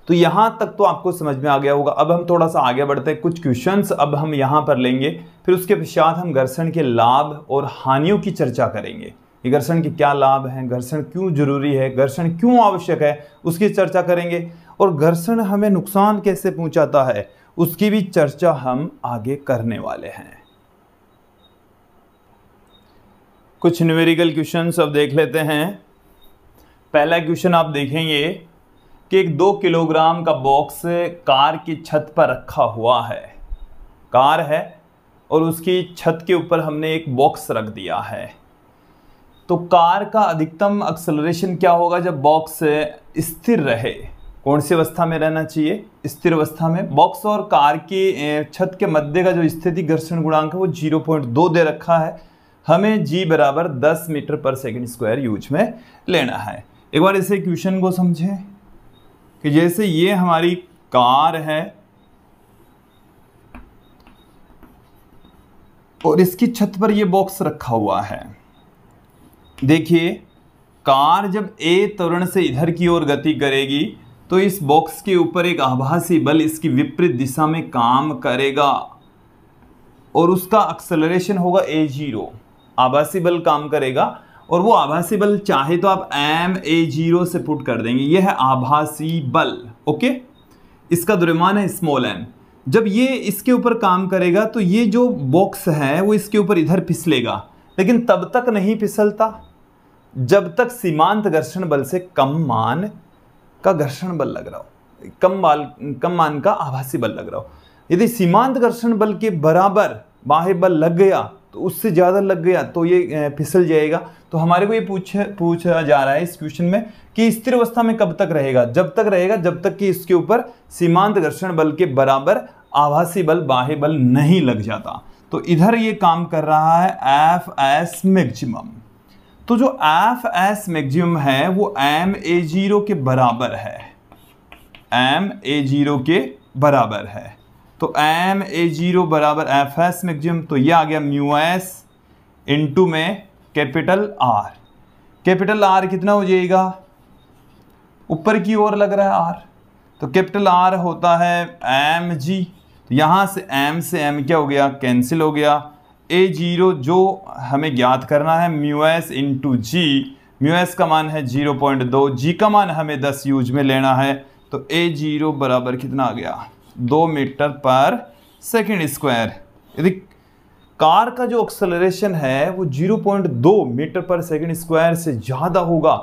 तो यहां तक तो आपको समझ में आ गया होगा अब हम थोड़ा सा आगे बढ़ते हैं कुछ क्वेश्चंस अब हम यहाँ पर लेंगे फिर उसके पश्चात हम घर्षण के लाभ और हानियों की चर्चा करेंगे घर्षण के क्या लाभ हैं घर्षण क्यों जरूरी है घर्षण क्यों आवश्यक है उसकी चर्चा करेंगे और घर्षण हमें नुकसान कैसे पहुंचाता है उसकी भी चर्चा हम आगे करने वाले हैं कुछ न्यूमेरिकल क्वेश्चन अब देख लेते हैं पहला क्वेश्चन आप देखेंगे कि एक दो किलोग्राम का बॉक्स कार की छत पर रखा हुआ है कार है और उसकी छत के ऊपर हमने एक बॉक्स रख दिया है तो कार का अधिकतम एक्सलरेशन क्या होगा जब बॉक्स स्थिर रहे कौन सी अवस्था में रहना चाहिए स्थिर अवस्था में बॉक्स और कार के छत के मध्य का जो स्थिति घर्षण गुणांक है वो जीरो पॉइंट दो दे रखा है हमें जी बराबर दस metre per second square use में लेना है एक बार इसे क्वेश्चन को समझें कि जैसे ये हमारी कार है और इसकी छत पर ये बॉक्स रखा हुआ है देखिए कार जब ए त्वरण से इधर की ओर गति करेगी तो इस बॉक्स के ऊपर एक आभासी बल इसकी विपरीत दिशा में काम करेगा और उसका एक्सलरेशन होगा ए जीरो आभासी बल काम करेगा और वो आभासी बल चाहे तो आप एम ए जीरो से पुट कर देंगे ये है आभासी बल ओके इसका द्रव्यमान है स्मॉल एम जब ये इसके ऊपर काम करेगा तो ये जो बॉक्स है वो इसके ऊपर इधर फिसलेगा लेकिन तब तक नहीं फिसलता जब तक सीमांत घर्षण बल से कम मान का घर्षण बल लग रहा हो कम बाल कम मान का आभासी बल लग रहा हो यदि सीमांत घर्षण बल के बराबर बाह्य बल लग गया तो उससे ज़्यादा लग गया तो ये फिसल जाएगा तो हमारे को ये पूछ पूछा जा रहा है इस क्वेश्चन में कि स्थिर अवस्था में कब तक रहेगा जब तक रहेगा जब तक कि इसके ऊपर सीमांत घर्षण बल के बराबर आभासी बल बाह्य बल नहीं लग जाता तो इधर ये काम कर रहा है एफ एस मैक्सिमम तो जो एफ एस मैक्म है वो एम ए जीरो के बराबर है एम ए जीरो के बराबर है तो एम ए जीरो बराबर एफ एस मैक्म तो ये आ गया म्यू एस इंटू में कैपिटल आर कैपिटल आर कितना हो जाएगा ऊपर की ओर लग रहा है आर तो कैपिटल आर होता है एम जी तो यहाँ से एम से एम क्या हो गया कैंसिल हो गया ए जीरो जो हमें ज्ञात करना है mu S into G mu S का मान है जीरो पॉइंट दो जी का मान हमें दस यूज में लेना है तो ए जीरो बराबर कितना आ गया दो मीटर पर सेकेंड स्क्वायर यदि कार का जो एक्सलरेशन है वो जीरो पॉइंट दो मीटर पर सेकेंड स्क्वायर से ज़्यादा होगा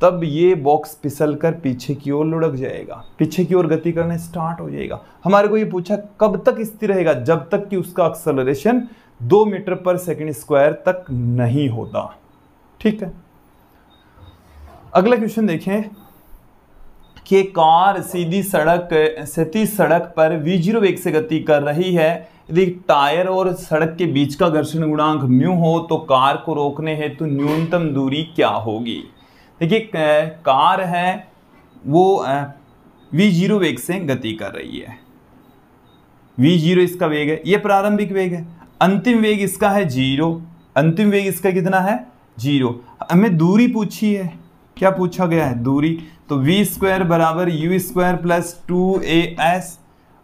तब ये बॉक्स पिसल कर पीछे की ओर लुढ़क जाएगा पीछे की ओर गति करने स्टार्ट हो जाएगा हमारे को ये पूछा कब तक स्थिर रहेगा जब तक कि उसका एक्सलरेशन दो मीटर पर सेकेंड स्क्वायर तक नहीं होता ठीक है अगला क्वेश्चन देखें कि कार सीधी सड़क सती सड़क पर वी जीरो वेग से गति कर रही है यदि टायर और सड़क के बीच का घर्षण गुणांक म्यू हो तो कार को रोकने हेतु न्यूनतम दूरी क्या होगी देखिए कार है वो वी जीरो वेग से गति कर रही है वी जीरो इसका वेग है ये प्रारंभिक वेग है अंतिम वेग इसका है जीरो अंतिम वेग इसका कितना है जीरो हमें दूरी पूछी है क्या पूछा गया है दूरी तो वी स्क्वायर बराबर U square plus two A S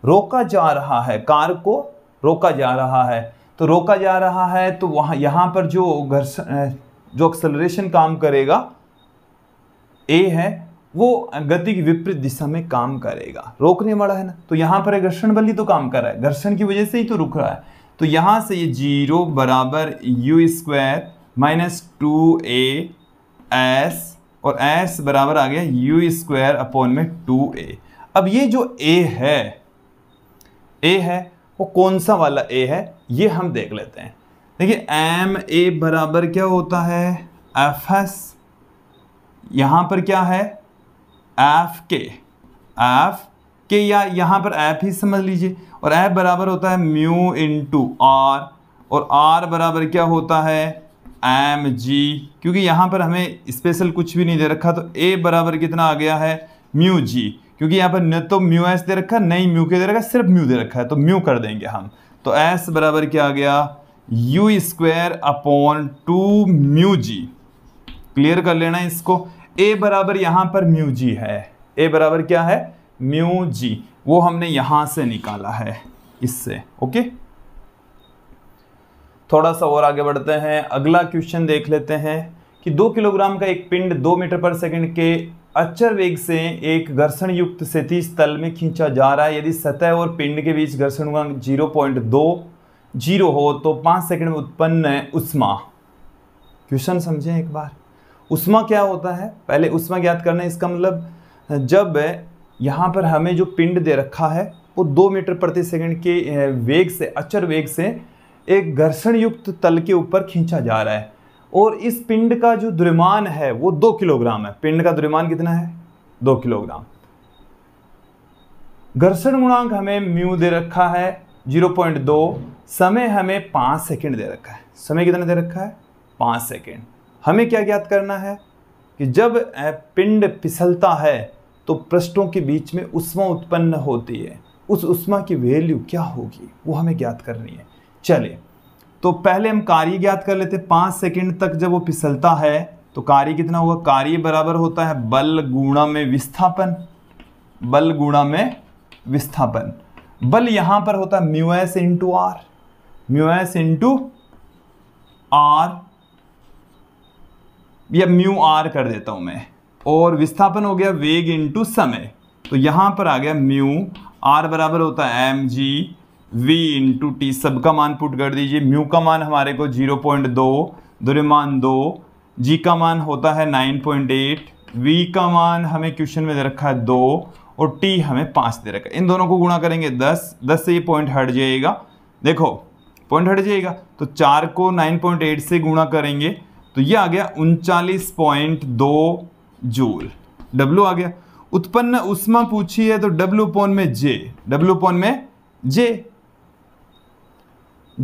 रोका जा रहा है कार को रोका जा रहा है तो रोका जा रहा है तो वहां यहां पर जो घर्षण जो एक्सलरेशन काम करेगा ए है वो गति की विपरीत दिशा में काम करेगा रोकने वाला है ना तो यहाँ पर घर्षण बल ही तो काम कर रहा है घर्षण की वजह से ही तो रुक रहा है तो यहाँ से ये जीरो बराबर U square minus two A S और एस बराबर आ गया यू स्क्वायर अपॉन में टू ए अब ये जो ए है ए है वो कौन सा वाला ए है ये हम देख लेते हैं देखिए एम ए बराबर क्या होता है एफ एस यहाँ पर क्या है एफ के एफ कि या यहाँ पर ऐप ही समझ लीजिए और ऐप बराबर होता है म्यू इन टू आर और आर बराबर क्या होता है एम जी क्योंकि यहाँ पर हमें स्पेशल कुछ भी नहीं दे रखा तो ए बराबर कितना आ गया है म्यू जी क्योंकि यहाँ पर न तो म्यू एस दे रखा नहीं म्यू के दे रखा सिर्फ म्यू दे रखा है तो म्यू कर देंगे हम तो एस बराबर क्या आ गया U square upon two mu G clear कर लेना इसको ए बराबर यहाँ पर म्यू जी है ए बराबर क्या है म्यू जी वो हमने यहां से निकाला है इससे ओके थोड़ा सा और आगे बढ़ते हैं अगला क्वेश्चन देख लेते हैं कि दो किलोग्राम का एक पिंड दो मीटर पर सेकंड के अचर वेग से एक घर्षण युक्त क्षैतिज तल में खींचा जा रहा है यदि सतह और पिंड के बीच घर्षण गुणांक जीरो पॉइंट दो जीरो हो तो पांच सेकंड में उत्पन्न है उष्मा क्वेश्चन समझें एक बार उष्मा क्या होता है पहले उष्मा ज्ञात करना इसका मतलब जब यहाँ पर हमें जो पिंड दे रखा है वो दो मीटर प्रति सेकंड के वेग से अचर वेग से एक घर्षण युक्त तल के ऊपर खींचा जा रहा है और इस पिंड का जो द्रव्यमान है वो दो किलोग्राम है पिंड का द्रव्यमान कितना है दो किलोग्राम घर्षण गुणांक हमें म्यू दे रखा है जीरो पॉइंट दो समय हमें पाँच सेकेंड दे रखा है समय कितना दे रखा है पाँच सेकेंड हमें क्या ज्ञात करना है कि जब पिंड पिसलता है तो पृष्ठों के बीच में उष्मा उत्पन्न होती है उस उष्मा की वैल्यू क्या होगी वो हमें ज्ञात करनी है चले तो पहले हम कार्य ज्ञात कर लेते हैं पाँच सेकेंड तक जब वो फिसलता है तो कार्य कितना होगा कार्य बराबर होता है बल गुणा में विस्थापन बल गुणा में विस्थापन बल यहां पर होता है mu S into R mu S into R या म्यू आर कर देता हूं मैं और विस्थापन हो गया वेग इंटू समय तो यहाँ पर आ गया म्यू आर बराबर होता है M G V into T सबका मान पुट कर दीजिए म्यू का मान हमारे को जीरो पॉइंट दो दुर्यमान दो जी का मान होता है नाइन पॉइंट एट वी का मान हमें क्वेश्चन में दे रखा है दो और टी हमें पाँच दे रखा है इन दोनों को गुणा करेंगे दस दस से ये पॉइंट हट जाएगा देखो पॉइंट हट जाएगा तो चार को नाइन पॉइंट एट से गुणा करेंगे तो ये आ गया उनचालीस पॉइंट दो जूल डब्लू आ गया उत्पन्न उष्मा पूछी है तो डब्लू पोन में जे डब्लू पोन में जे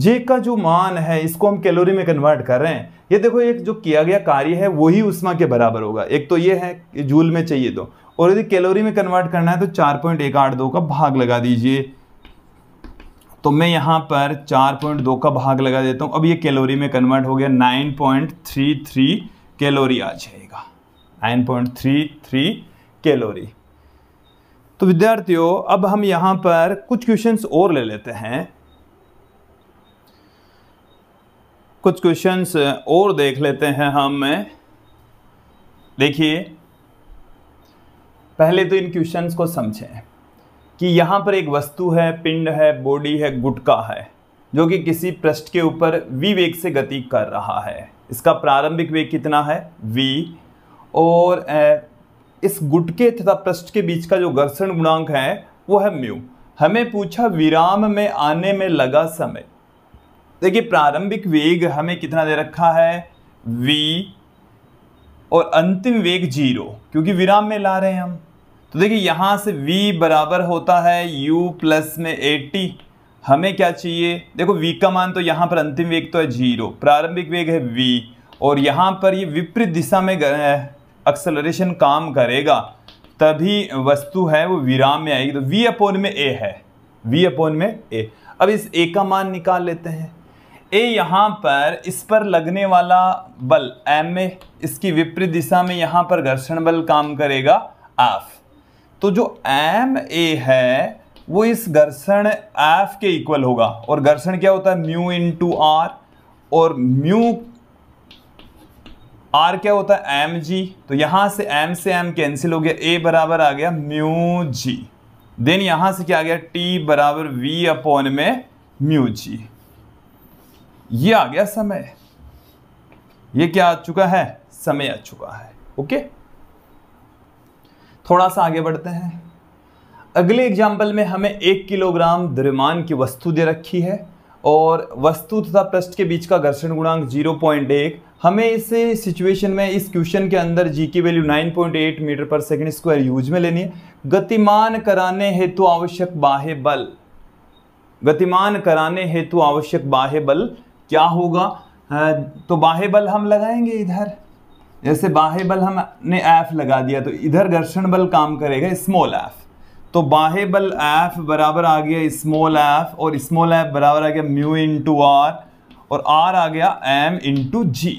जे का जो मान है इसको हम कैलोरी में कन्वर्ट कर रहे हैं ये देखो एक जो किया गया कार्य है वही उष्मा के बराबर होगा एक तो ये है कि जूल में चाहिए तो और यदि कैलोरी में कन्वर्ट करना है तो चार पॉइंट एक आठ दो का भाग लगा दीजिए तो मैं यहां पर चार पॉइंट दो का भाग लगा देता हूं अब ये कैलोरी में कन्वर्ट हो गया nine point three three calorie आ जाएगा 9.33 कैलोरी तो विद्यार्थियों अब हम यहां पर कुछ क्वेश्चंस और ले लेते हैं कुछ क्वेश्चंस और देख लेते हैं हम देखिए पहले तो इन क्वेश्चंस को समझें कि यहां पर एक वस्तु है पिंड है बॉडी है गुटका है जो कि किसी पृष्ठ के ऊपर वी वेग से गति कर रहा है इसका प्रारंभिक वेग कितना है वी और इस गुट के तथा पृष्ठ के बीच का जो घर्षण गुणांक है वो है म्यू हमें पूछा विराम में आने में लगा समय देखिए प्रारंभिक वेग हमें कितना दे रखा है v और अंतिम वेग जीरो क्योंकि विराम में ला रहे हैं हम तो देखिए यहाँ से v बराबर होता है u प्लस में एटी हमें क्या चाहिए देखो v का मान तो यहाँ पर अंतिम वेग तो है जीरो प्रारंभिक वेग है v और यहाँ पर ये विपरीत दिशा में एक्सलरेशन काम करेगा तभी वस्तु है वो विराम में आएगी तो वी अपोन में ए है वी अपोन में ए अब इस ए का मान निकाल लेते हैं ए यहाँ पर इस पर लगने वाला बल एम ए इसकी विपरीत दिशा में यहाँ पर घर्षण बल काम करेगा एफ तो जो एम ए है वो इस घर्षण एफ के इक्वल होगा और घर्षण क्या होता है म्यू इन टू आर और म्यू आर क्या होता है एम जी तो यहां से एम से एम कैंसिल हो गया ए बराबर आ गया म्यू जी देन यहां से क्या आ गया टी बराबर वी अपॉन में म्यू जी ये आ गया समय ये क्या आ चुका है समय आ चुका है ओके थोड़ा सा आगे बढ़ते हैं अगले एग्जाम्पल में हमें एक किलोग्राम द्रव्यमान की वस्तु दे रखी है और वस्तु तथा पृष्ठ के बीच का घर्षण गुणांक जीरो पॉइंट एक हमें इस सिचुएशन में इस क्वेश्चन के अंदर जी की value 9.8 metre per second square use में लेनी है गतिमान कराने हेतु तो आवश्यक बाह्य बल गतिमान कराने हेतु तो आवश्यक बाह्य बल क्या होगा तो बाह्य बल हम लगाएंगे इधर जैसे बाह्य बल हमने एफ लगा दिया तो इधर घर्षण बल काम करेगा स्मॉल एफ तो बाह्य बल एफ बराबर आ गया स्मॉल एफ और स्मॉल एफ बराबर आ गया म्यू इन टू आर और आर आ गया M into G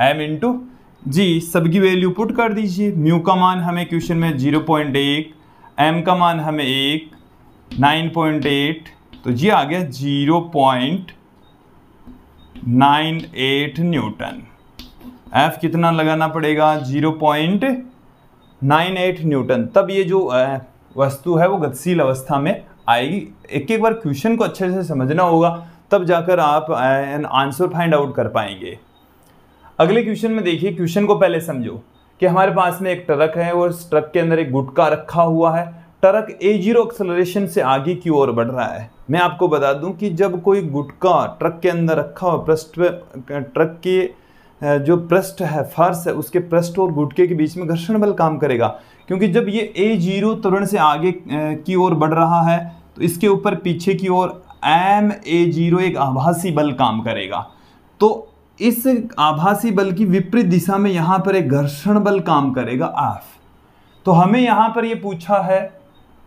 M into G सबकी वैल्यू पुट कर दीजिए म्यू का मान हमें क्वेश्चन में जीरो पॉइंट एक एम का मान हमें एक नाइन पॉइंट एट तो जी आ गया zero point nine eight newton F कितना लगाना पड़ेगा zero point nine eight newton तब ये जो वस्तु है वो गतिशील अवस्था में आएगी एक एक बार क्वेश्चन को अच्छे से समझना होगा तब जाकर आप एन आंसर फाइंड आउट कर पाएंगे अगले क्वेश्चन में देखिए क्वेश्चन को पहले समझो कि हमारे पास में एक ट्रक है और उस ट्रक के अंदर एक गुटका रखा हुआ है ट्रक ए जीरो एक्सलरेशन से आगे की ओर बढ़ रहा है मैं आपको बता दूं कि जब कोई गुटका ट्रक के अंदर रखा हो पृष्ठ ट्रक के जो पृष्ठ है फर्श है उसके पृष्ठ और गुटके के बीच में घर्षण बल काम करेगा क्योंकि जब ये ए जीरो त्वरण से आगे की ओर बढ़ रहा है तो इसके ऊपर पीछे की ओर एम ए जीरो एक आभासी बल काम करेगा तो इस आभासी बल की विपरीत दिशा में यहां पर एक घर्षण बल काम करेगा एफ तो हमें यहां पर यह पूछा है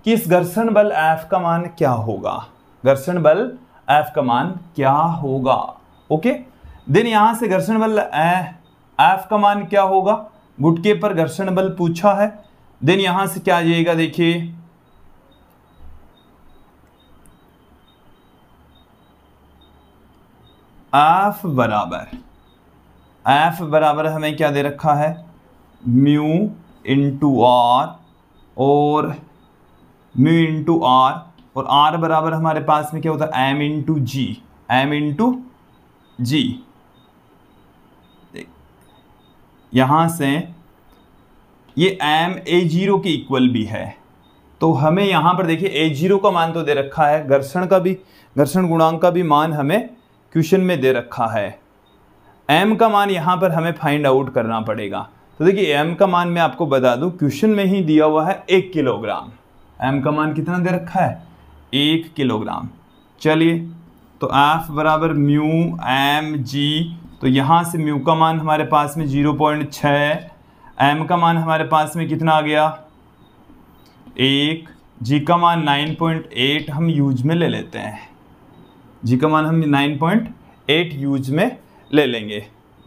कि इस घर्षण बल एफ का मान क्या होगा घर्षण बल एफ का मान क्या होगा ओके देन यहां से घर्षण बल एफ का मान क्या होगा गुटके पर घर्षण बल पूछा है देन यहां से क्या आ जाएगा देखिए एफ बराबर एफ बराबर हमें क्या दे रखा है म्यू इंटू आर और म्यू इंटू आर और आर बराबर हमारे पास में क्या होता है M into G M into G यहाँ से ये एम ए जीरो के इक्वल भी है तो हमें यहाँ पर देखिए ए जीरो का मान तो दे रखा है घर्षण का भी घर्षण गुणांक का भी मान हमें क्वेश्चन में दे रखा है एम का मान यहाँ पर हमें फाइंड आउट करना पड़ेगा तो देखिए एम का मान मैं आपको बता दूँ क्वेश्चन में ही दिया हुआ है एक किलोग्राम एम का मान कितना दे रखा है एक किलोग्राम चलिए तो एफ बराबर म्यू एम जी तो यहाँ से म्यू का मान हमारे पास में जीरो पॉइंट छः एम का मान हमारे पास में कितना आ गया एक जी का मान नाइन पॉइंट एट हम यूज में ले लेते हैं जी का मान हम 9.8 यूज में ले लेंगे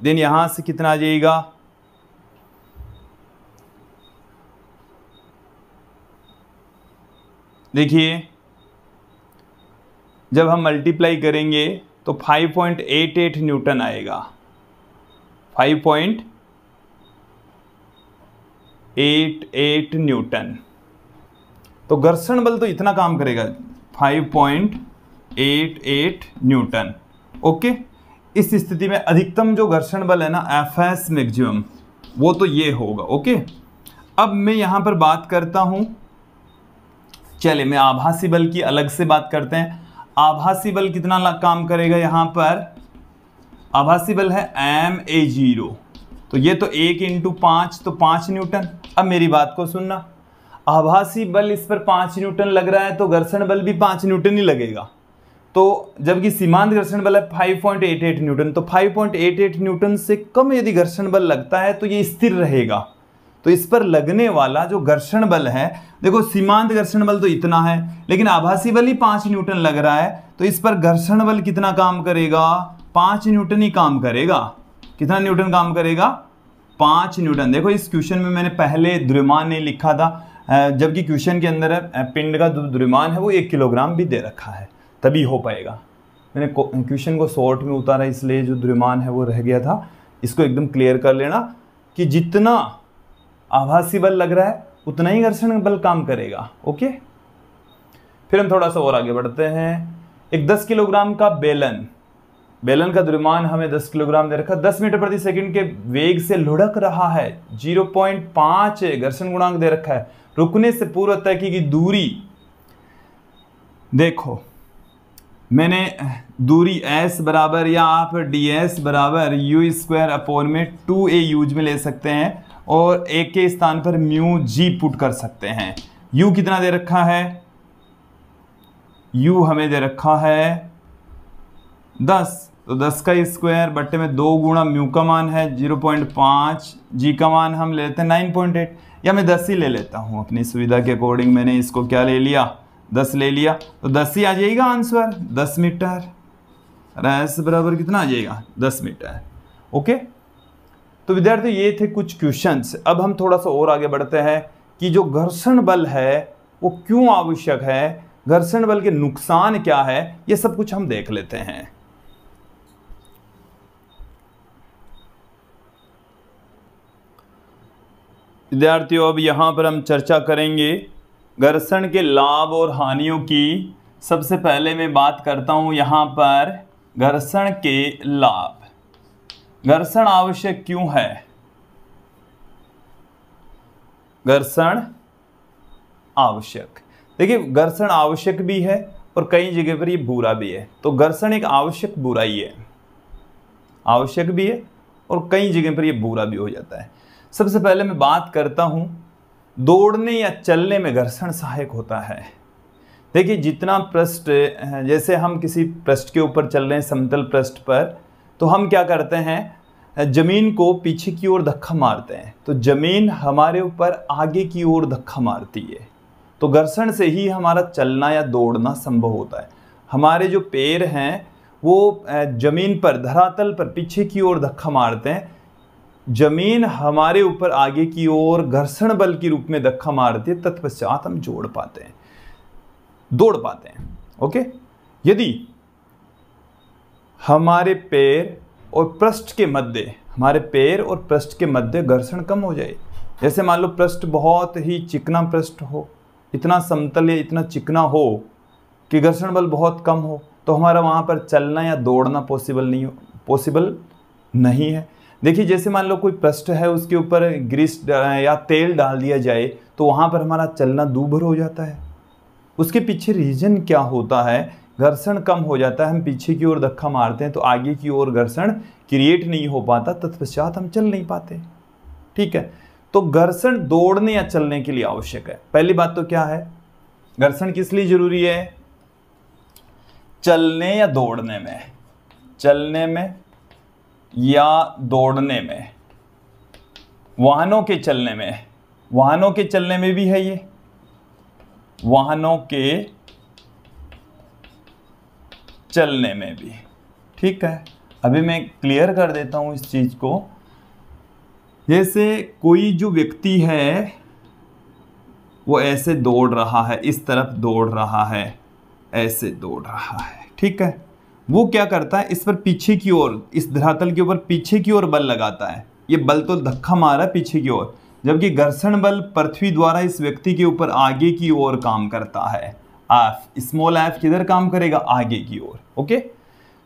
देन यहां से कितना आ जाएगा देखिए जब हम मल्टीप्लाई करेंगे तो 5.88 न्यूटन आएगा 5.88 न्यूटन तो घर्षण बल तो इतना काम करेगा point eight eight newton okay इस स्थिति में अधिकतम जो घर्षण बल है ना एफ एस मैगजिम वो तो ये होगा ओके अब मैं यहाँ पर बात करता हूं चले मैं आभासी बल की अलग से बात करते हैं आभासी बल कितना काम करेगा यहां पर आभासी बल है एम ए जीरो तो ये तो एक इंटू पाँच तो पांच न्यूटन अब मेरी बात को सुनना आभासी बल इस पर पांच न्यूटन लग रहा है तो घर्षण बल भी पांच न्यूटन ही लगेगा तो जबकि सीमांत घर्षण बल है 5.88 न्यूटन तो 5.88 न्यूटन से कम यदि घर्षण बल लगता है तो ये स्थिर रहेगा तो इस पर लगने वाला जो घर्षण बल है देखो सीमांत घर्षण बल तो इतना है लेकिन आभासी बल ही पाँच न्यूटन लग रहा है तो इस पर घर्षण बल कितना काम करेगा पाँच न्यूटन ही काम करेगा कितना न्यूटन काम करेगा पाँच न्यूटन देखो इस क्वेश्चन में मैंने पहले द्रव्यमान नहीं लिखा था जबकि क्वेश्चन के अंदर पिंड का जो द्रव्यमान है वो एक किलोग्राम भी दे रखा है तभी हो पाएगा मैंने क्वेश्चन को शॉर्ट में उतारा इसलिए जो द्विमान है वो रह गया था इसको एकदम क्लियर कर लेना कि जितना आभासी बल लग रहा है उतना ही घर्षण बल काम करेगा ओके फिर हम थोड़ा सा और आगे बढ़ते हैं एक 10 किलोग्राम का बेलन बेलन का द्रव्यमान हमें 10 किलोग्राम दे रखा 10 मीटर प्रति सेकंड के वेग से लुढ़क रहा है 0.5 घर्षण गुणांक दे रखा है रुकने से पूर्व तय की दूरी देखो मैंने दूरी एस बराबर या आप डी एस बराबर यू स्क्वायर अपोन में टू ए यूज में ले सकते हैं और ए के स्थान पर म्यू जी पुट कर सकते हैं यू कितना दे रखा है यू हमें दे रखा है दस तो दस का स्क्वायर बट्टे में दो गुणा म्यू का मान है जीरो पॉइंट पाँच जी का मान हम लेते हैं नाइन पॉइंट एट या मैं दस ही ले लेता हूँ अपनी सुविधा के अकॉर्डिंग मैंने इसको क्या ले लिया दस ले लिया तो दस ही आ जाएगा आंसर दस मीटर रस बराबर कितना आ जाएगा दस मीटर ओके तो विद्यार्थी ये थे कुछ क्वेश्चंस अब हम थोड़ा सा और आगे बढ़ते हैं कि जो घर्षण बल है वो क्यों आवश्यक है घर्षण बल के नुकसान क्या है ये सब कुछ हम देख लेते हैं विद्यार्थियों अब यहां पर हम चर्चा करेंगे घर्षण के लाभ और हानियों की सबसे पहले मैं बात करता हूँ यहाँ पर घर्षण के लाभ घर्षण आवश्यक क्यों है घर्षण आवश्यक देखिए घर्षण आवश्यक भी है और कई जगह पर ये बुरा भी है तो घर्षण एक आवश्यक बुराई है आवश्यक भी है और कई जगह पर ये बुरा भी हो जाता है सबसे पहले मैं बात करता हूँ दौड़ने या चलने में घर्षण सहायक होता है देखिए जितना पृष्ठ जैसे हम किसी पृष्ठ के ऊपर चल रहे हैं समतल पृष्ठ पर तो हम क्या करते हैं ज़मीन को पीछे की ओर धक्का मारते हैं तो ज़मीन हमारे ऊपर आगे की ओर धक्का मारती है तो घर्षण से ही हमारा चलना या दौड़ना संभव होता है हमारे जो पैर हैं वो ज़मीन पर धरातल पर पीछे की ओर धक्का मारते हैं जमीन हमारे ऊपर आगे की ओर घर्षण बल के रूप में धक्का मारती है तत्पश्चात हम जोड़ पाते हैं दौड़ पाते हैं ओके यदि हमारे पैर और पृष्ठ के मध्य हमारे पैर और पृष्ठ के मध्य घर्षण कम हो जाए जैसे मान लो पृष्ठ बहुत ही चिकना पृष्ठ हो इतना समतल या इतना चिकना हो कि घर्षण बल बहुत कम हो तो हमारा वहाँ पर चलना या दौड़ना पॉसिबल नहीं हो पॉसिबल नहीं है देखिए जैसे मान लो कोई पृष्ठ है उसके ऊपर ग्रीस या तेल डाल दिया जाए तो वहाँ पर हमारा चलना दूभर हो जाता है उसके पीछे रीजन क्या होता है घर्षण कम हो जाता है हम पीछे की ओर धक्का मारते हैं तो आगे की ओर घर्षण क्रिएट नहीं हो पाता तत्पश्चात हम चल नहीं पाते ठीक है तो घर्षण दौड़ने या चलने के लिए आवश्यक है पहली बात तो क्या है घर्षण किस लिए जरूरी है चलने या दौड़ने में चलने में या दौड़ने में वाहनों के चलने में वाहनों के चलने में भी है ये वाहनों के चलने में भी ठीक है अभी मैं क्लियर कर देता हूँ इस चीज़ को जैसे कोई जो व्यक्ति है वो ऐसे दौड़ रहा है इस तरफ दौड़ रहा है ऐसे दौड़ रहा है ठीक है वो क्या करता है इस पर पीछे की ओर इस धरातल के ऊपर पीछे की ओर बल लगाता है ये बल तो धक्का मारा पीछे की ओर जबकि घर्षण बल पृथ्वी द्वारा इस व्यक्ति के ऊपर आगे की ओर काम करता है एफ स्मॉल एफ किधर काम करेगा आगे की ओर ओके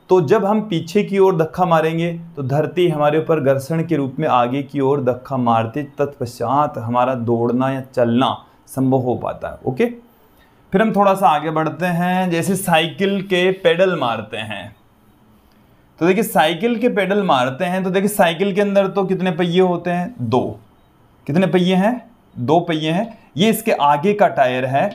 तो जब हम पीछे की ओर धक्का मारेंगे तो धरती हमारे ऊपर घर्षण के रूप में आगे की ओर धक्का मारते तत्पश्चात हमारा दौड़ना या चलना संभव हो पाता है ओके फिर हम थोड़ा सा आगे बढ़ते हैं जैसे साइकिल के पेडल मारते हैं तो देखिए साइकिल के पेडल मारते हैं तो देखिए साइकिल के अंदर तो कितने पहिए होते हैं दो कितने पहिए हैं दो पहिए हैं ये इसके आगे का टायर है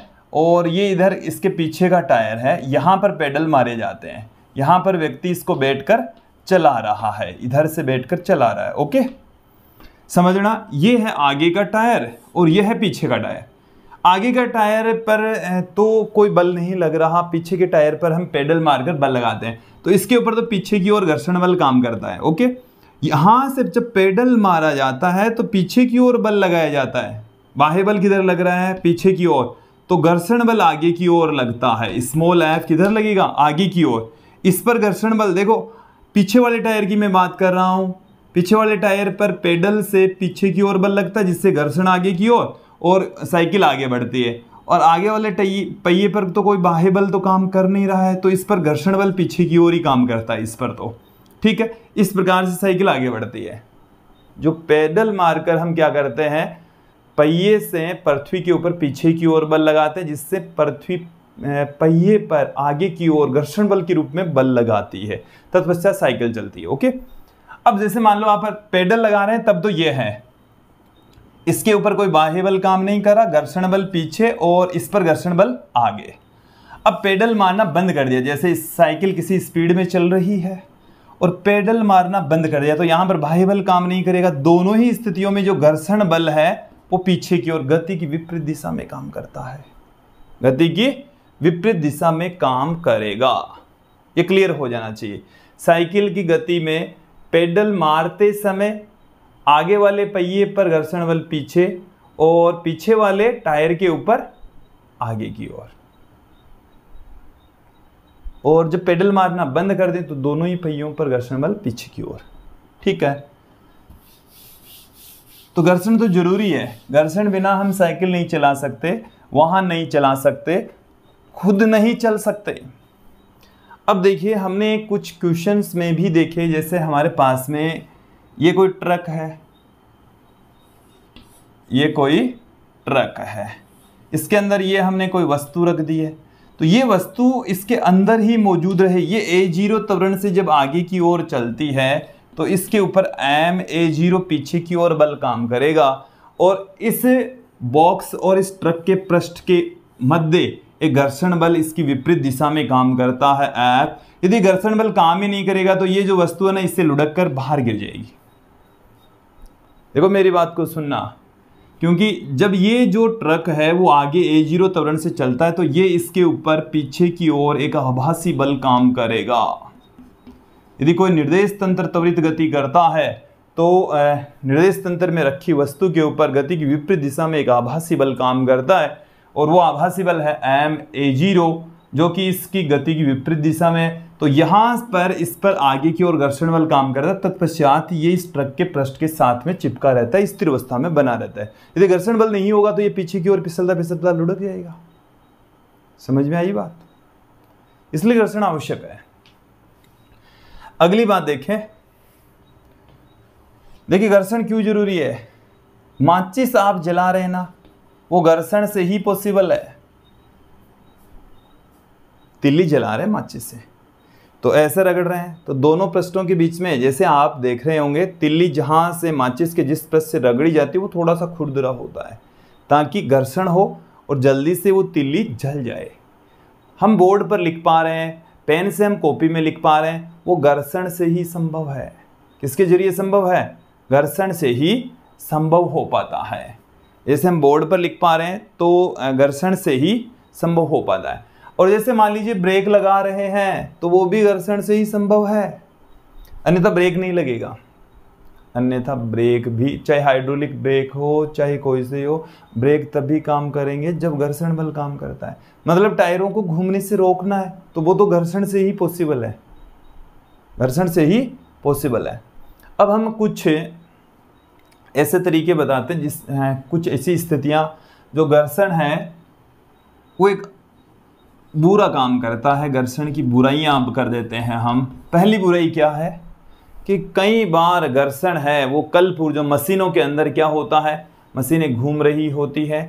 और ये इधर इसके पीछे का टायर है यहाँ पर पेडल मारे जाते हैं यहाँ पर व्यक्ति इसको बैठकर चला रहा है इधर से बैठकर चला रहा है ओके समझना ये है आगे का टायर और ये है पीछे का टायर आगे का टायर पर तो कोई बल नहीं लग रहा पीछे के टायर पर हम पेडल मारकर बल लगाते हैं तो इसके ऊपर तो पीछे की ओर घर्षण बल काम करता है ओके यहाँ से जब पेडल मारा जाता है तो पीछे की ओर बल लगाया जाता है बाह्य बल किधर लग रहा है पीछे की ओर तो घर्षण बल आगे की ओर लगता है स्मॉल एफ किधर लगेगा आगे की ओर इस पर घर्षण बल देखो पीछे वाले टायर की मैं बात कर रहा हूँ पीछे वाले टायर पर पेडल से पीछे की ओर बल लगता है जिससे घर्षण आगे की ओर और साइकिल आगे बढ़ती है और आगे वाले पहिए पर तो कोई बाह्य बल तो काम कर नहीं रहा है तो इस पर घर्षण बल पीछे की ओर ही काम करता है इस पर तो ठीक है इस प्रकार से साइकिल आगे बढ़ती है जो पैदल मारकर हम क्या करते हैं पहिए से पृथ्वी के ऊपर पीछे की ओर बल लगाते हैं जिससे पृथ्वी पहिए पर आगे की ओर घर्षण बल के रूप में बल लगाती है तत्पश्चात साइकिल चलती है ओके अब जैसे मान लो आप पेडल लगा रहे हैं तब तो ये है इसके ऊपर कोई बाह्य बल काम नहीं करा घर्षण बल पीछे और इस पर घर्षण बल आगे अब पेडल मारना बंद कर दिया जैसे साइकिल किसी स्पीड में चल रही है और पेडल मारना बंद कर दिया तो यहाँ पर बाह्य बल काम नहीं करेगा दोनों ही स्थितियों में जो घर्षण बल है वो पीछे की ओर गति की विपरीत दिशा में काम करता है गति की विपरीत दिशा में काम करेगा ये क्लियर हो जाना चाहिए साइकिल की गति में पेडल मारते समय आगे वाले पहिए पर घर्षण बल पीछे और पीछे वाले टायर के ऊपर आगे की ओर और।, जब पेडल मारना बंद कर दें तो दोनों ही पहियों पर घर्षण बल पीछे की ओर ठीक है तो घर्षण तो जरूरी है घर्षण बिना हम साइकिल नहीं चला सकते वाहन नहीं चला सकते खुद नहीं चल सकते अब देखिए हमने कुछ क्वेश्चंस में भी देखे जैसे हमारे पास में ये कोई ट्रक है ये कोई ट्रक है इसके अंदर ये हमने कोई वस्तु रख दी है तो ये वस्तु इसके अंदर ही मौजूद रहे ये ए जीरो त्वरण से जब आगे की ओर चलती है तो इसके ऊपर एम ए जीरो पीछे की ओर बल काम करेगा और इस बॉक्स और इस ट्रक के पृष्ठ के मध्य एक घर्षण बल इसकी विपरीत दिशा में काम करता है ऐप यदि घर्षण बल काम ही नहीं करेगा तो ये जो वस्तु है ना इससे लुढ़क कर बाहर गिर जाएगी देखो मेरी बात को सुनना क्योंकि जब ये जो ट्रक है वो आगे ए जीरो त्वरण से चलता है तो ये इसके ऊपर पीछे की ओर एक आभासी बल काम करेगा यदि कोई निर्देश तंत्र त्वरित गति करता है तो निर्देश तंत्र में रखी वस्तु के ऊपर गति की विपरीत दिशा में एक आभासी बल काम करता है और वो आभासी बल है एम ए जीरो जो कि इसकी गति की विपरीत दिशा में तो यहाँ पर इस पर आगे की ओर घर्षण बल काम करता है तत्पश्चात ये इस ट्रक के पृष्ठ के साथ में चिपका रहता है स्थिर अवस्था में बना रहता है यदि घर्षण बल नहीं होगा तो ये पीछे की ओर फिसलता फिसलता लुढ़क जाएगा समझ में आई बात इसलिए घर्षण आवश्यक है अगली बात देखें देखिए घर्षण क्यों जरूरी है माचिस आप जला रहे ना वो घर्षण से ही पॉसिबल है तिल्ली जला रहे हैं माचिस से तो ऐसे रगड़ रहे हैं तो दोनों पृष्ठों के बीच में जैसे आप देख रहे होंगे तिल्ली जहाँ से माचिस के जिस पृष्ठ से रगड़ी जाती है वो थोड़ा सा खुरदरा होता है ताकि घर्षण हो और जल्दी से वो तिल्ली जल जाए हम बोर्ड पर लिख पा रहे हैं पेन से हम कॉपी में लिख पा रहे हैं वो घर्षण से ही संभव है किसके जरिए संभव है घर्षण से ही संभव हो पाता है जैसे हम बोर्ड पर लिख पा रहे हैं तो घर्षण से ही संभव हो पाता है और जैसे मान लीजिए ब्रेक लगा रहे हैं तो वो भी घर्षण से ही संभव है अन्यथा ब्रेक नहीं लगेगा अन्यथा ब्रेक भी चाहे हाइड्रोलिक ब्रेक हो चाहे कोई से हो ब्रेक तभी काम करेंगे जब घर्षण बल काम करता है मतलब टायरों को घूमने से रोकना है तो वो तो घर्षण से ही पॉसिबल है घर्षण से ही पॉसिबल है अब हम कुछ ऐसे तरीके बताते हैं जिस हैं कुछ ऐसी स्थितियाँ जो घर्षण है वो एक बुरा काम करता है घर्षण की बुराइयां अब कर देते हैं हम पहली बुराई क्या है कि कई बार घर्षण है वो कल पुर्जो मशीनों के अंदर क्या होता है मशीनें घूम रही होती है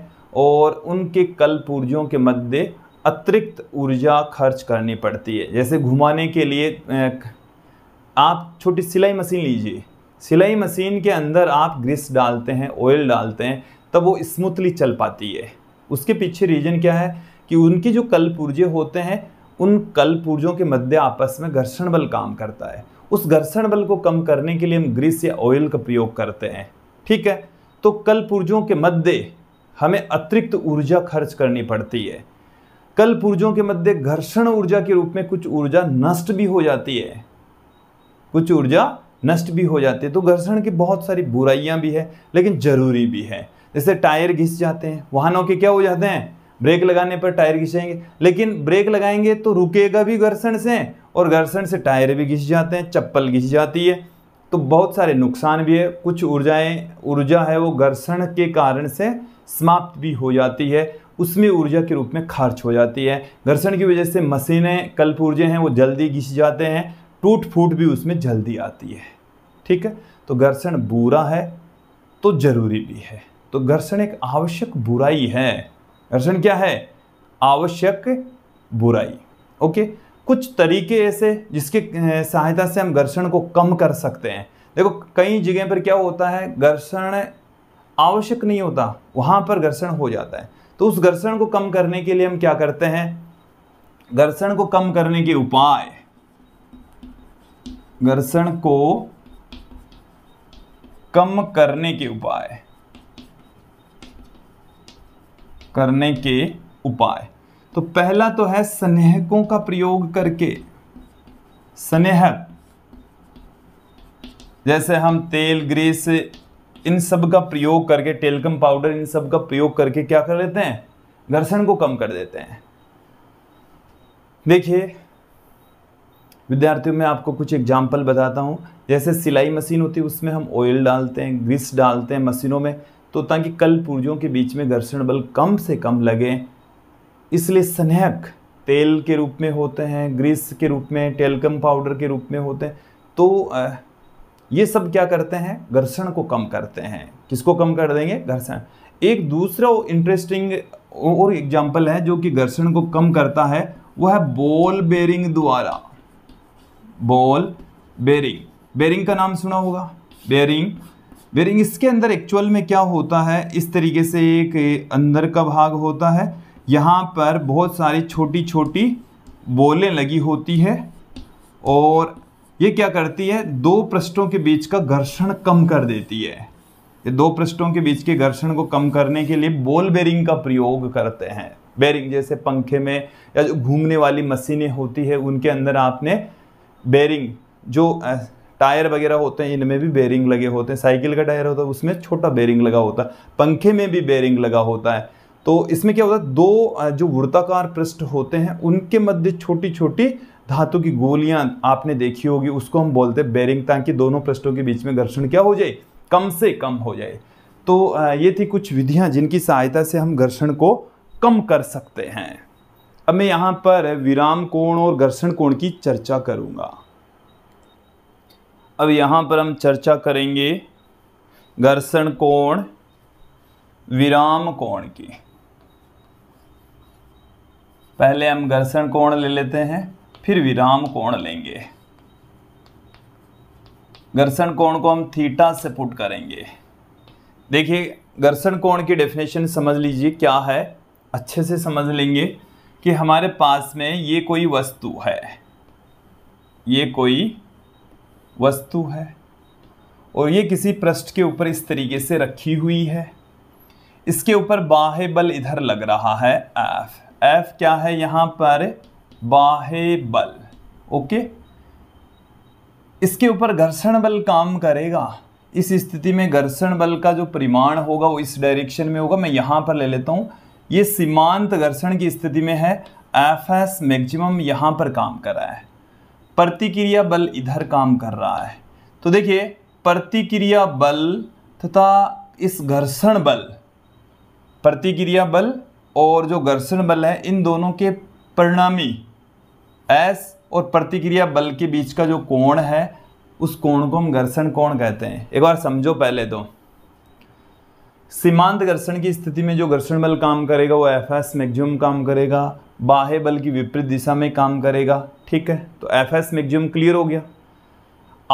और उनके कलपुर्जों के मध्य अतिरिक्त ऊर्जा खर्च करनी पड़ती है जैसे घुमाने के लिए आप छोटी सिलाई मशीन लीजिए सिलाई मशीन के अंदर आप ग्रीस डालते हैं ऑयल डालते हैं तब वो स्मूथली चल पाती है उसके पीछे रीज़न क्या है कि उनके जो कल पुर्जे होते हैं उन कल पुर्जों के मध्य आपस में घर्षण बल काम करता है उस घर्षण बल को कम करने के लिए हम ग्रीस या ऑयल का प्रयोग करते हैं ठीक है तो कल पुर्जों के मध्य हमें अतिरिक्त ऊर्जा खर्च करनी पड़ती है कल पुर्जों के मध्य घर्षण ऊर्जा के रूप में कुछ ऊर्जा नष्ट भी हो जाती है कुछ ऊर्जा नष्ट भी हो जाती है तो घर्षण की बहुत सारी बुराइयां भी है लेकिन जरूरी भी है जैसे टायर घिस जाते हैं वाहनों के क्या हो जाते हैं ब्रेक लगाने पर टायर घिसेंगे लेकिन ब्रेक लगाएंगे तो रुकेगा भी घर्षण से और घर्षण से टायर भी घिस जाते हैं चप्पल घिस जाती है तो बहुत सारे नुकसान भी है कुछ ऊर्जाएं ऊर्जा है वो घर्षण के कारण से समाप्त भी हो जाती है उसमें ऊर्जा के रूप में खर्च हो जाती है घर्षण की वजह से मशीनें कल्प ऊर्जा हैं वो जल्दी घिस जाते हैं टूट फूट भी उसमें जल्दी आती है ठीक है तो घर्षण बुरा है तो ज़रूरी भी है तो घर्षण एक आवश्यक बुराई है घर्षण क्या है आवश्यक बुराई ओके कुछ तरीके ऐसे जिसके सहायता से हम घर्षण को कम कर सकते हैं देखो कई जगह पर क्या होता है घर्षण आवश्यक नहीं होता वहां पर घर्षण हो जाता है तो उस घर्षण को कम करने के लिए हम क्या करते हैं घर्षण को कम करने के उपाय घर्षण को कम करने के उपाय करने के उपाय तो पहला तो है स्नेहकों का प्रयोग करके स्नेहक जैसे हम तेल ग्रीस इन सब का प्रयोग करके टेलकम पाउडर इन सब का प्रयोग करके क्या कर लेते हैं घर्षण को कम कर देते हैं देखिए विद्यार्थियों में आपको कुछ एग्जाम्पल बताता हूँ जैसे सिलाई मशीन होती है उसमें हम ऑयल डालते हैं ग्रीस डालते हैं मशीनों में तो ताकि कल पुर्जों के बीच में घर्षण बल कम से कम लगे इसलिए स्नेहक तेल के रूप में होते हैं ग्रीस के रूप में टेलकम पाउडर के रूप में होते हैं तो ये सब क्या करते हैं घर्षण को कम करते हैं किसको कम कर देंगे घर्षण एक दूसरा इंटरेस्टिंग और एग्जाम्पल है जो कि घर्षण को कम करता है वह है बॉल बेरिंग द्वारा बॉल बेरिंग बेरिंग का नाम सुना होगा बेरिंग वेर इसके अंदर एक्चुअल में क्या होता है इस तरीके से एक अंदर का भाग होता है यहाँ पर बहुत सारी छोटी छोटी बोलें लगी होती है और ये क्या करती है दो पृष्ठों के बीच का घर्षण कम कर देती है ये दो पृष्ठों के बीच के घर्षण को कम करने के लिए बॉल बेरिंग का प्रयोग करते हैं बेरिंग जैसे पंखे में या जो घूमने वाली मशीनें होती है उनके अंदर आपने बेरिंग जो टायर वगैरह होते हैं इनमें भी बेरिंग लगे होते हैं साइकिल का टायर होता है उसमें छोटा बेरिंग लगा होता है पंखे में भी बेरिंग लगा होता है तो इसमें क्या होता है दो जो वृत्ताकार पृष्ठ होते हैं उनके मध्य छोटी छोटी धातु की गोलियां आपने देखी होगी उसको हम बोलते हैं बेरिंग ताकि दोनों पृष्ठों के बीच में घर्षण क्या हो जाए कम से कम हो जाए तो ये थी कुछ विधियां जिनकी सहायता से हम घर्षण को कम कर सकते हैं अब मैं यहाँ पर विराम कोण और घर्षण कोण की चर्चा करूँगा अब यहाँ पर हम चर्चा करेंगे घर्षण कोण विराम कोण की पहले हम घर्षण कोण ले लेते हैं फिर विराम कोण लेंगे घर्षण कोण को हम थीटा से पुट करेंगे देखिए घर्षण कोण की डेफिनेशन समझ लीजिए क्या है अच्छे से समझ लेंगे कि हमारे पास में ये कोई वस्तु है ये कोई वस्तु है और ये किसी पृष्ठ के ऊपर इस तरीके से रखी हुई है इसके ऊपर बाहे बल इधर लग रहा है एफ एफ क्या है यहाँ पर बाहे बल ओके इसके ऊपर घर्षण बल काम करेगा इस स्थिति में घर्षण बल का जो परिमाण होगा वो इस डायरेक्शन में होगा मैं यहाँ पर ले लेता हूँ ये सीमांत घर्षण की स्थिति में है एफ एस मैक्सिमम यहाँ पर काम कर रहा है प्रतिक्रिया बल इधर काम कर रहा है तो देखिए प्रतिक्रिया बल तथा इस घर्षण बल प्रतिक्रिया बल और जो घर्षण बल है इन दोनों के परिणामी एस और प्रतिक्रिया बल के बीच का जो कोण है उस कोण को हम घर्षण कोण कहते हैं एक बार समझो पहले तो सीमांत घर्षण की स्थिति में जो घर्षण बल काम करेगा वो एफ एस मैग्जिम काम करेगा बाह्य बल की विपरीत दिशा में काम करेगा ठीक है तो एफ एस मैग्जिम क्लियर हो गया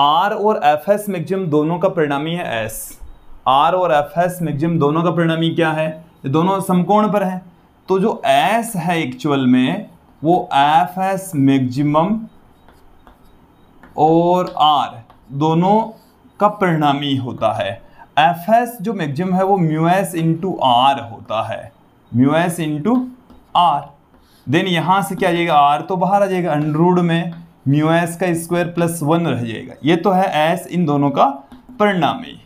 आर और एफ एस मैग्जिम दोनों का परिणामी है एस आर और एफ एस मैग्जिम दोनों का परिणामी क्या है दोनों समकोण पर है तो जो एस है एक्चुअल में वो एफ एस मैग्जिम और आर दोनों का परिणामी होता है एफ एस जो मैक्म है वो म्यू एस इंटू आर होता है mu S into R then यहाँ से क्या आ जाएगा आर तो बाहर आ जाएगा अनरूड में म्यू एस का स्क्वायर प्लस वन रह जाएगा ये तो है एस इन दोनों का परिणामी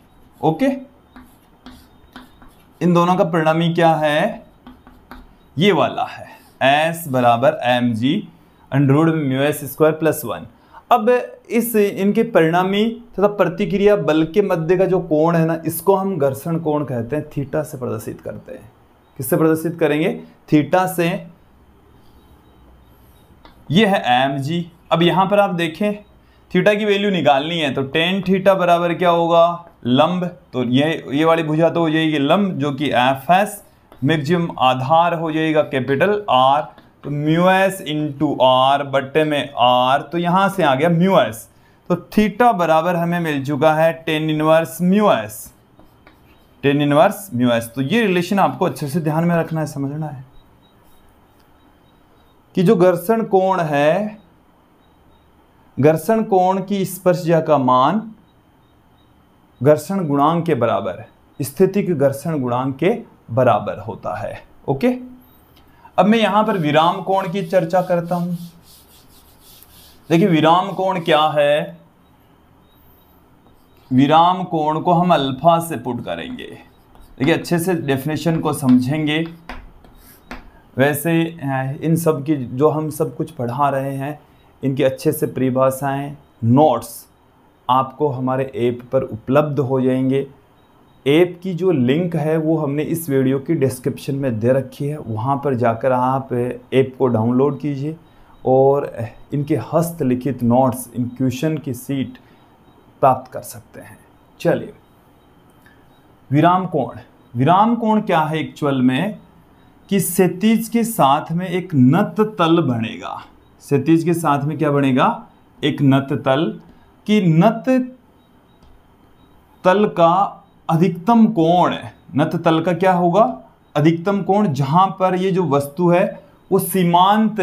ओके इन दोनों का परिणामी क्या है ये वाला है एस बराबर M G under root mu S square plus one अब इस इनके परिणामी तथा प्रतिक्रिया बल के मध्य का जो कोण है ना इसको हम घर्षण कोण कहते हैं थीटा से प्रदर्शित करते हैं किससे प्रदर्शित करेंगे थीटा से ये है एम जी अब यहाँ पर आप देखें थीटा की वैल्यू निकालनी है तो टेन थीटा बराबर क्या होगा लंब तो ये ये वाली भुजा तो हो जाएगी लंब जो कि एफ एस मैक्सिमम आधार हो जाएगा कैपिटल आर तो म्यू एस इंटू आर बट्टे में आर तो यहाँ से आ गया म्यू एस तो थीटा बराबर हमें मिल चुका है tan inverse mu S tan inverse mu S तो ये रिलेशन आपको अच्छे से ध्यान में रखना है समझना है कि जो घर्षण कोण है घर्षण कोण की स्पर्शजा का मान घर्षण गुणांक के बराबर स्थितिक घर्षण गुणांक के बराबर होता है ओके अब मैं यहां पर विराम कोण की चर्चा करता हूं देखिए विराम कोण क्या है विराम कोण को हम अल्फा से पुट करेंगे देखिए अच्छे से डेफिनेशन को समझेंगे वैसे हाँ, इन सब की जो हम सब कुछ पढ़ा रहे हैं इनकी अच्छे से परिभाषाएं नोट्स आपको हमारे ऐप पर उपलब्ध हो जाएंगे ऐप की जो लिंक है वो हमने इस वीडियो की डिस्क्रिप्शन में दे रखी है वहाँ पर जाकर आप ऐप को डाउनलोड कीजिए और इनके हस्तलिखित नोट्स इन क्वेश्चन की सीट प्राप्त कर सकते हैं चलिए विराम कोण विराम कोण क्या है एक्चुअल में कि क्षितिज के साथ में एक नत तल बनेगा क्षितिज के साथ में क्या बनेगा एक नत तल कि नत तल का अधिकतम कोण नत तल का क्या होगा अधिकतम कोण जहाँ पर ये जो वस्तु है वो सीमांत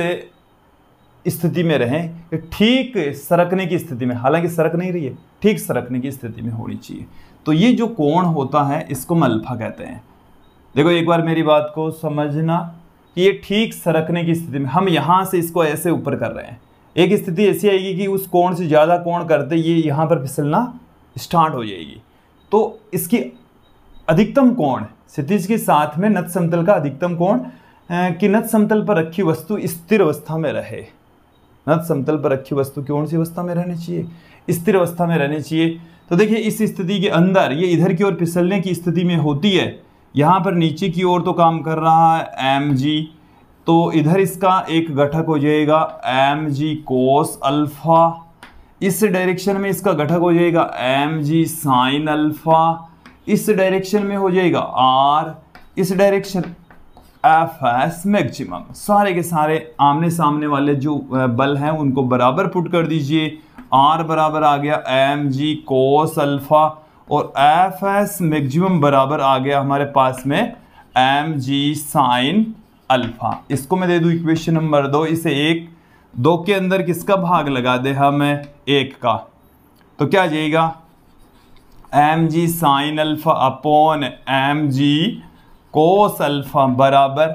स्थिति में रहें ठीक सरकने की स्थिति में हालांकि सरक नहीं रही है ठीक सरकने की स्थिति में होनी चाहिए तो ये जो कोण होता है इसको मल्फा कहते हैं देखो एक बार मेरी बात को समझना कि ये ठीक सरकने की स्थिति में हम यहाँ से इसको ऐसे ऊपर कर रहे हैं एक स्थिति ऐसी आएगी कि उस कोण से ज़्यादा कोण करते ये यहाँ पर फिसलना स्टार्ट हो जाएगी तो इसकी अधिकतम कोण क्षितिज के साथ में नत समतल का अधिकतम कोण कि नत समतल पर रखी वस्तु स्थिर अवस्था में रहे नत समतल पर रखी वस्तु कौन सी अवस्था में रहनी चाहिए स्थिर अवस्था में रहनी चाहिए तो देखिए इस स्थिति के अंदर ये इधर की ओर फिसलने की स्थिति में होती है यहाँ पर नीचे की ओर तो काम कर रहा है एम जी तो इधर इसका एक घटक हो जाएगा एम जी कोस अल्फा इस डायरेक्शन में इसका घटक हो जाएगा एम जी साइन अल्फा इस डायरेक्शन में हो जाएगा आर इस डायरेक्शन एफ एस मैक्सिमम सारे के सारे आमने सामने वाले जो बल हैं उनको बराबर पुट कर दीजिए आर बराबर आ गया एम जी कोस अल्फ़ा और एफ एस मैक्सिमम बराबर आ गया हमारे पास में एम जी साइन अल्फ़ा इसको मैं दे दूँ इक्वेशन नंबर दो इसे एक दो के अंदर किसका भाग लगा दे हमें एक का तो क्या आ जाएगा M G sine alpha upon M G cos alpha बराबर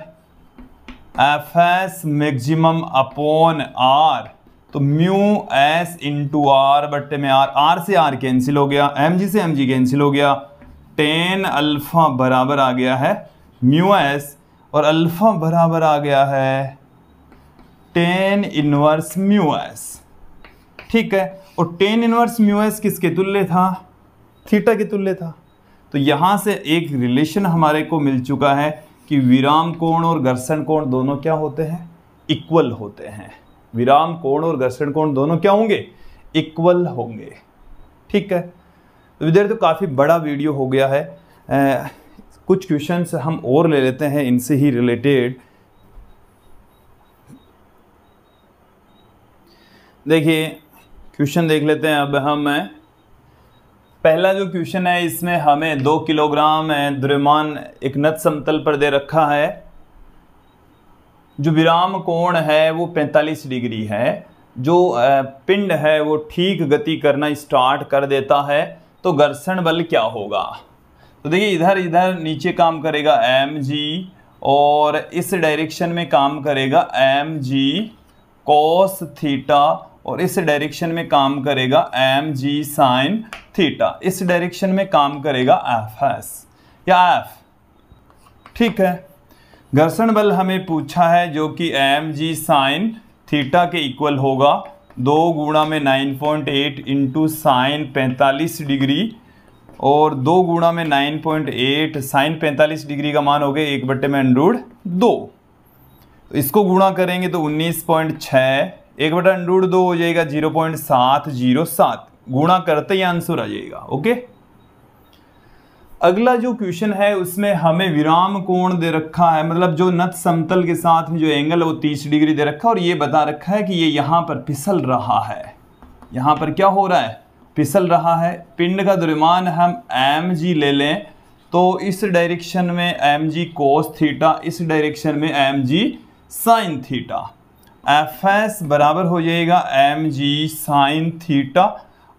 F S maximum upon R तो म्यू एस इंटू आर बट्टे में आर आर से आर कैंसिल हो गया एम जी से एम जी कैंसिल हो गया टेन अल्फ़ा बराबर आ गया है म्यू एस और अल्फ़ा बराबर आ गया है टेन इनवर्स म्यूएस ठीक है और टेन इनवर्स म्यूएस किसके तुल्य था थीटा के तुल्य था तो यहाँ से एक रिलेशन हमारे को मिल चुका है कि विराम कोण और घर्षण कोण दोनों क्या होते हैं इक्वल होते हैं विराम कोण और घर्षण कोण दोनों क्या होंगे इक्वल होंगे ठीक है तो विद्यार्थी तो काफ़ी बड़ा वीडियो हो गया है ए, कुछ क्वेश्चन हम और ले लेते हैं इनसे ही रिलेटेड देखिए क्वेश्चन देख लेते हैं अब हम पहला जो क्वेश्चन है इसमें हमें दो किलोग्राम द्रव्यमान एक नत समतल पर दे रखा है जो विराम कोण है वो 45 डिग्री है जो पिंड है वो ठीक गति करना स्टार्ट कर देता है तो घर्षण बल क्या होगा तो देखिए इधर इधर नीचे काम करेगा एम जी और इस डायरेक्शन में काम करेगा एम जी कोस थीटा और इस डायरेक्शन में काम करेगा एम जी साइन थीटा इस डायरेक्शन में काम करेगा एफ एस या एफ ठीक है घर्षण बल हमें पूछा है जो कि एम जी साइन थीटा के इक्वल होगा दो गुणा में nine point eight into sine पैंतालीस डिग्री और दो गुणा में नाइन पॉइंट एट साइन पैंतालीस डिग्री का मान हो गया एक बट्टे में अनुरूढ़ दो इसको गुणा करेंगे तो उन्नीस पॉइंट छः एक बटा अंडरूट दो हो जाएगा जीरो पॉइंट सात जीरो सात गुणा करते ही आंसर आ जाएगा ओके अगला जो क्वेश्चन है उसमें हमें विराम कोण दे रखा है मतलब जो नत समतल के साथ में जो एंगल है वो तीस डिग्री दे रखा है और ये बता रखा है कि ये यहाँ पर फिसल रहा है यहाँ पर क्या हो रहा है फिसल रहा है पिंड का द्रव्यमान हम एम जी ले लें तो इस डायरेक्शन में एम जी कोस थीटा इस डायरेक्शन में M G sine theta F S बराबर हो जाएगा एम जी साइन थीटा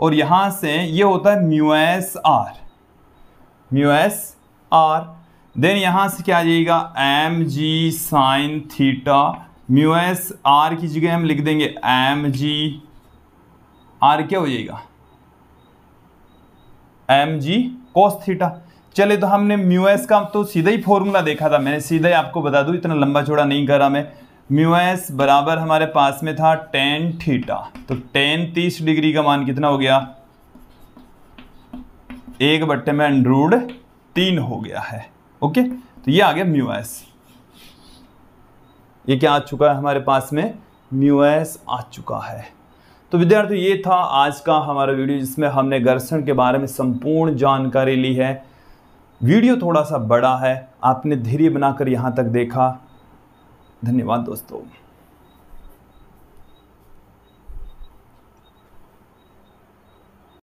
और यहाँ से ये होता है mu S R mu S R then यहाँ से क्या आ जाएगा M G sine theta mu S R की जगह हम लिख देंगे एम जी आर क्या हो जाएगा एम जी कोस थीटा चले तो हमने म्यू एस का तो सीधा ही फॉर्मूला देखा था मैंने सीधा ही आपको बता दूं इतना लंबा चौड़ा नहीं करा मैं म्यू एस बराबर हमारे पास में था टेन थीटा तो टेन तीस डिग्री का मान कितना हो गया एक बट्टे में अंड्रूड तीन हो गया है ओके तो ये आ गया म्यू एस ये क्या आ चुका है हमारे पास में म्यू एस आ चुका है तो विद्यार्थी ये था आज का हमारा वीडियो जिसमें हमने घर्षण के बारे में संपूर्ण जानकारी ली है वीडियो थोड़ा सा बड़ा है आपने धैर्य बनाकर यहाँ तक देखा धन्यवाद दोस्तों